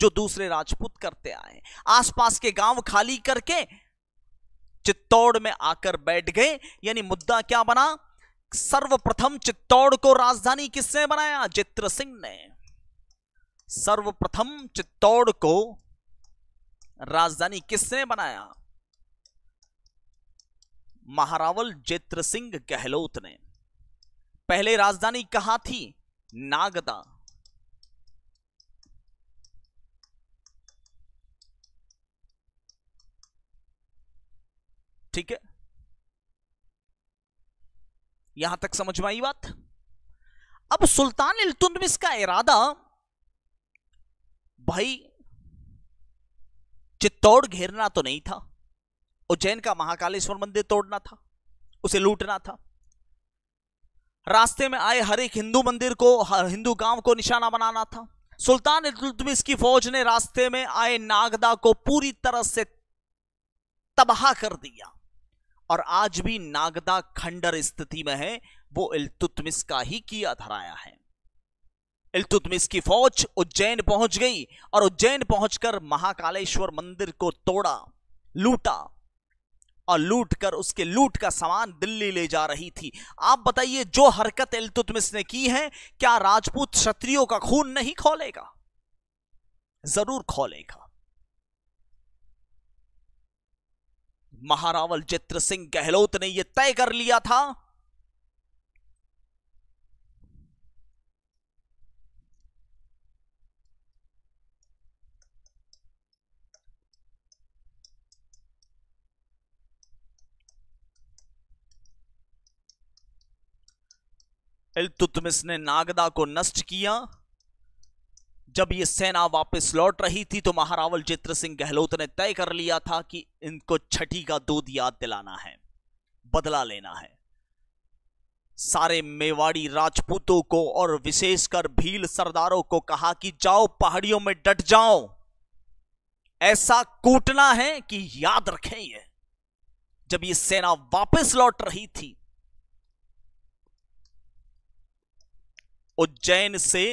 [SPEAKER 1] जो दूसरे राजपूत करते आए आसपास के गांव खाली करके चित्तौड़ में आकर बैठ गए यानी मुद्दा क्या बना सर्वप्रथम चित्तौड़ को राजधानी किसने बनाया चित्र सिंह ने सर्वप्रथम चित्तौड़ को राजधानी किसने बनाया महारावल जित्र सिंह गहलोत ने पहले राजधानी कहा थी नागदा ठीक है यहां तक समझ में आई बात अब सुल्तान इल्तुतमिश का इरादा भाई चित्तौड़ घेरना तो नहीं था उज्जैन का महाकालेश्वर मंदिर तोड़ना था उसे लूटना था रास्ते में आए हर एक हिंदू मंदिर को हिंदू गांव को निशाना बनाना था सुल्तान इल्तुतमिश की फौज ने रास्ते में आए नागदा को पूरी तरह से तबाह कर दिया और आज भी नागदा खंडर स्थिति में है वो इलतुतमिस का ही किया धराया है इलतुतमिस की फौज उज्जैन पहुंच गई और उज्जैन पहुंचकर महाकालेश्वर मंदिर को तोड़ा लूटा और लूट कर उसके लूट का सामान दिल्ली ले जा रही थी आप बताइए जो हरकत इलतुतमिस ने की है क्या राजपूत क्षत्रियो का खून नहीं खोलेगा जरूर खोलेगा महारावल चित्र सिंह गहलोत ने यह तय कर लिया था इल्तुतमिस ने नागदा को नष्ट किया जब ये सेना वापस लौट रही थी तो महारावल चित्र सिंह गहलोत ने तय कर लिया था कि इनको छठी का दूध याद दिलाना है बदला लेना है सारे मेवाड़ी राजपूतों को और विशेषकर भील सरदारों को कहा कि जाओ पहाड़ियों में डट जाओ ऐसा कूटना है कि याद रखें ये जब ये सेना वापस लौट रही थी उज्जैन से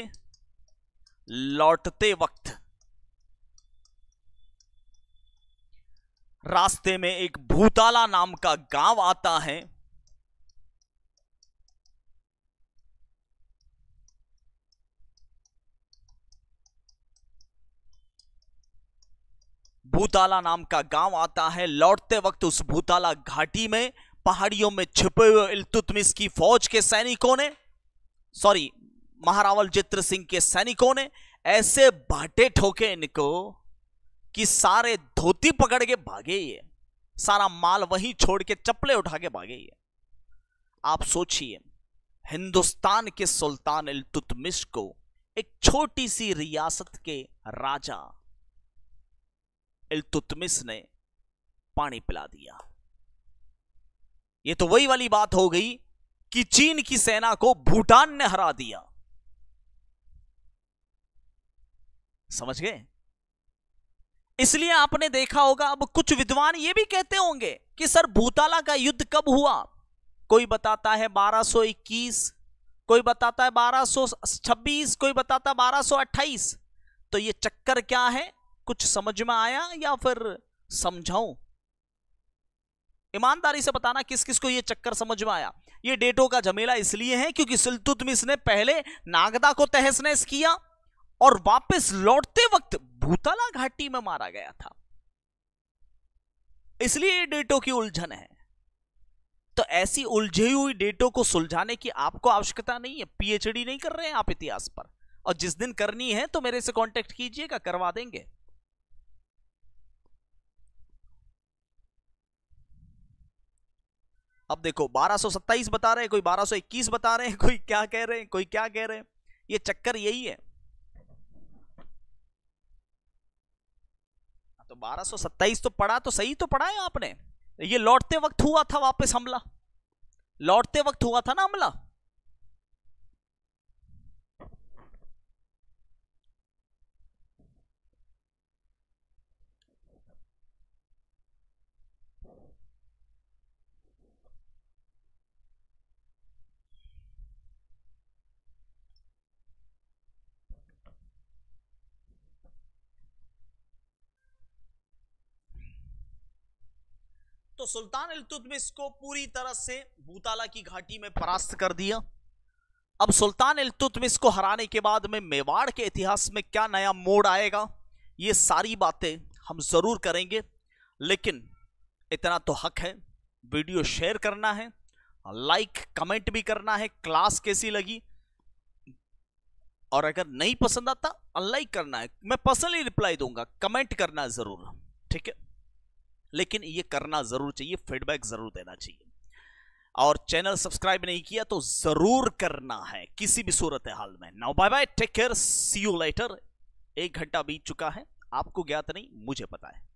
[SPEAKER 1] लौटते वक्त रास्ते में एक भूताला नाम का गांव आता है भूताला नाम का गांव आता है लौटते वक्त उस भूताला घाटी में पहाड़ियों में छिपे हुए इलतुतमिस की फौज के सैनिकों ने सॉरी महारावल चित्र सिंह के सैनिकों ने ऐसे बाटे ठोके इनको कि सारे धोती पकड़ के भागे ये सारा माल वहीं छोड़ के चपले उठा के भागे ये आप सोचिए हिंदुस्तान के सुल्तान इलतुतमिश को एक छोटी सी रियासत के राजा इलतुतमिश ने पानी पिला दिया ये तो वही वाली बात हो गई कि चीन की सेना को भूटान ने हरा दिया समझ गए इसलिए आपने देखा होगा अब कुछ विद्वान ये भी कहते होंगे कि सर भूताला का युद्ध कब हुआ कोई बताता है 1221 कोई बताता है 1226 कोई बताता है 1228 तो ये चक्कर क्या है कुछ समझ में आया या फिर समझाऊं ईमानदारी से बताना किस किस को ये चक्कर समझ में आया ये डेटों का झमेला इसलिए है क्योंकि सिलतुतमिस ने पहले नागदा को तहस नहस किया और वापस लौटते वक्त भूतला घाटी में मारा गया था इसलिए डेटो की उलझन है तो ऐसी उलझी हुई डेटो को सुलझाने की आपको आवश्यकता नहीं है पीएचडी नहीं कर रहे हैं आप इतिहास पर और जिस दिन करनी है तो मेरे से कांटेक्ट कीजिएगा करवा देंगे अब देखो 1227 बता रहे हैं कोई 1221 बता रहे हैं कोई क्या कह रहे हैं कोई क्या कह रहे हैं ये चक्कर यही है तो 1227 तो पढ़ा तो सही तो पढ़ा है आपने ये लौटते वक्त हुआ था वापस हमला लौटते वक्त हुआ था ना हमला तो सुल्तान अलतुतमिस को पूरी तरह से भूताला की घाटी में परास्त कर दिया अब सुल्तान अलतुतमिस को हराने के बाद में मेवाड़ के इतिहास में क्या नया मोड़ आएगा ये सारी बातें हम ज़रूर करेंगे लेकिन इतना तो हक है वीडियो शेयर करना है लाइक कमेंट भी करना है क्लास कैसी लगी और अगर नहीं पसंद आता अनलाइक करना है मैं पर्सनली रिप्लाई दूंगा कमेंट करना ज़रूर ठीक है लेकिन ये करना ज़रूर चाहिए फीडबैक ज़रूर देना चाहिए और चैनल सब्सक्राइब नहीं किया तो ज़रूर करना है किसी भी सूरत हाल में now bye bye take care see you later एक घंटा बीत चुका है आपको ज्ञात नहीं मुझे पता है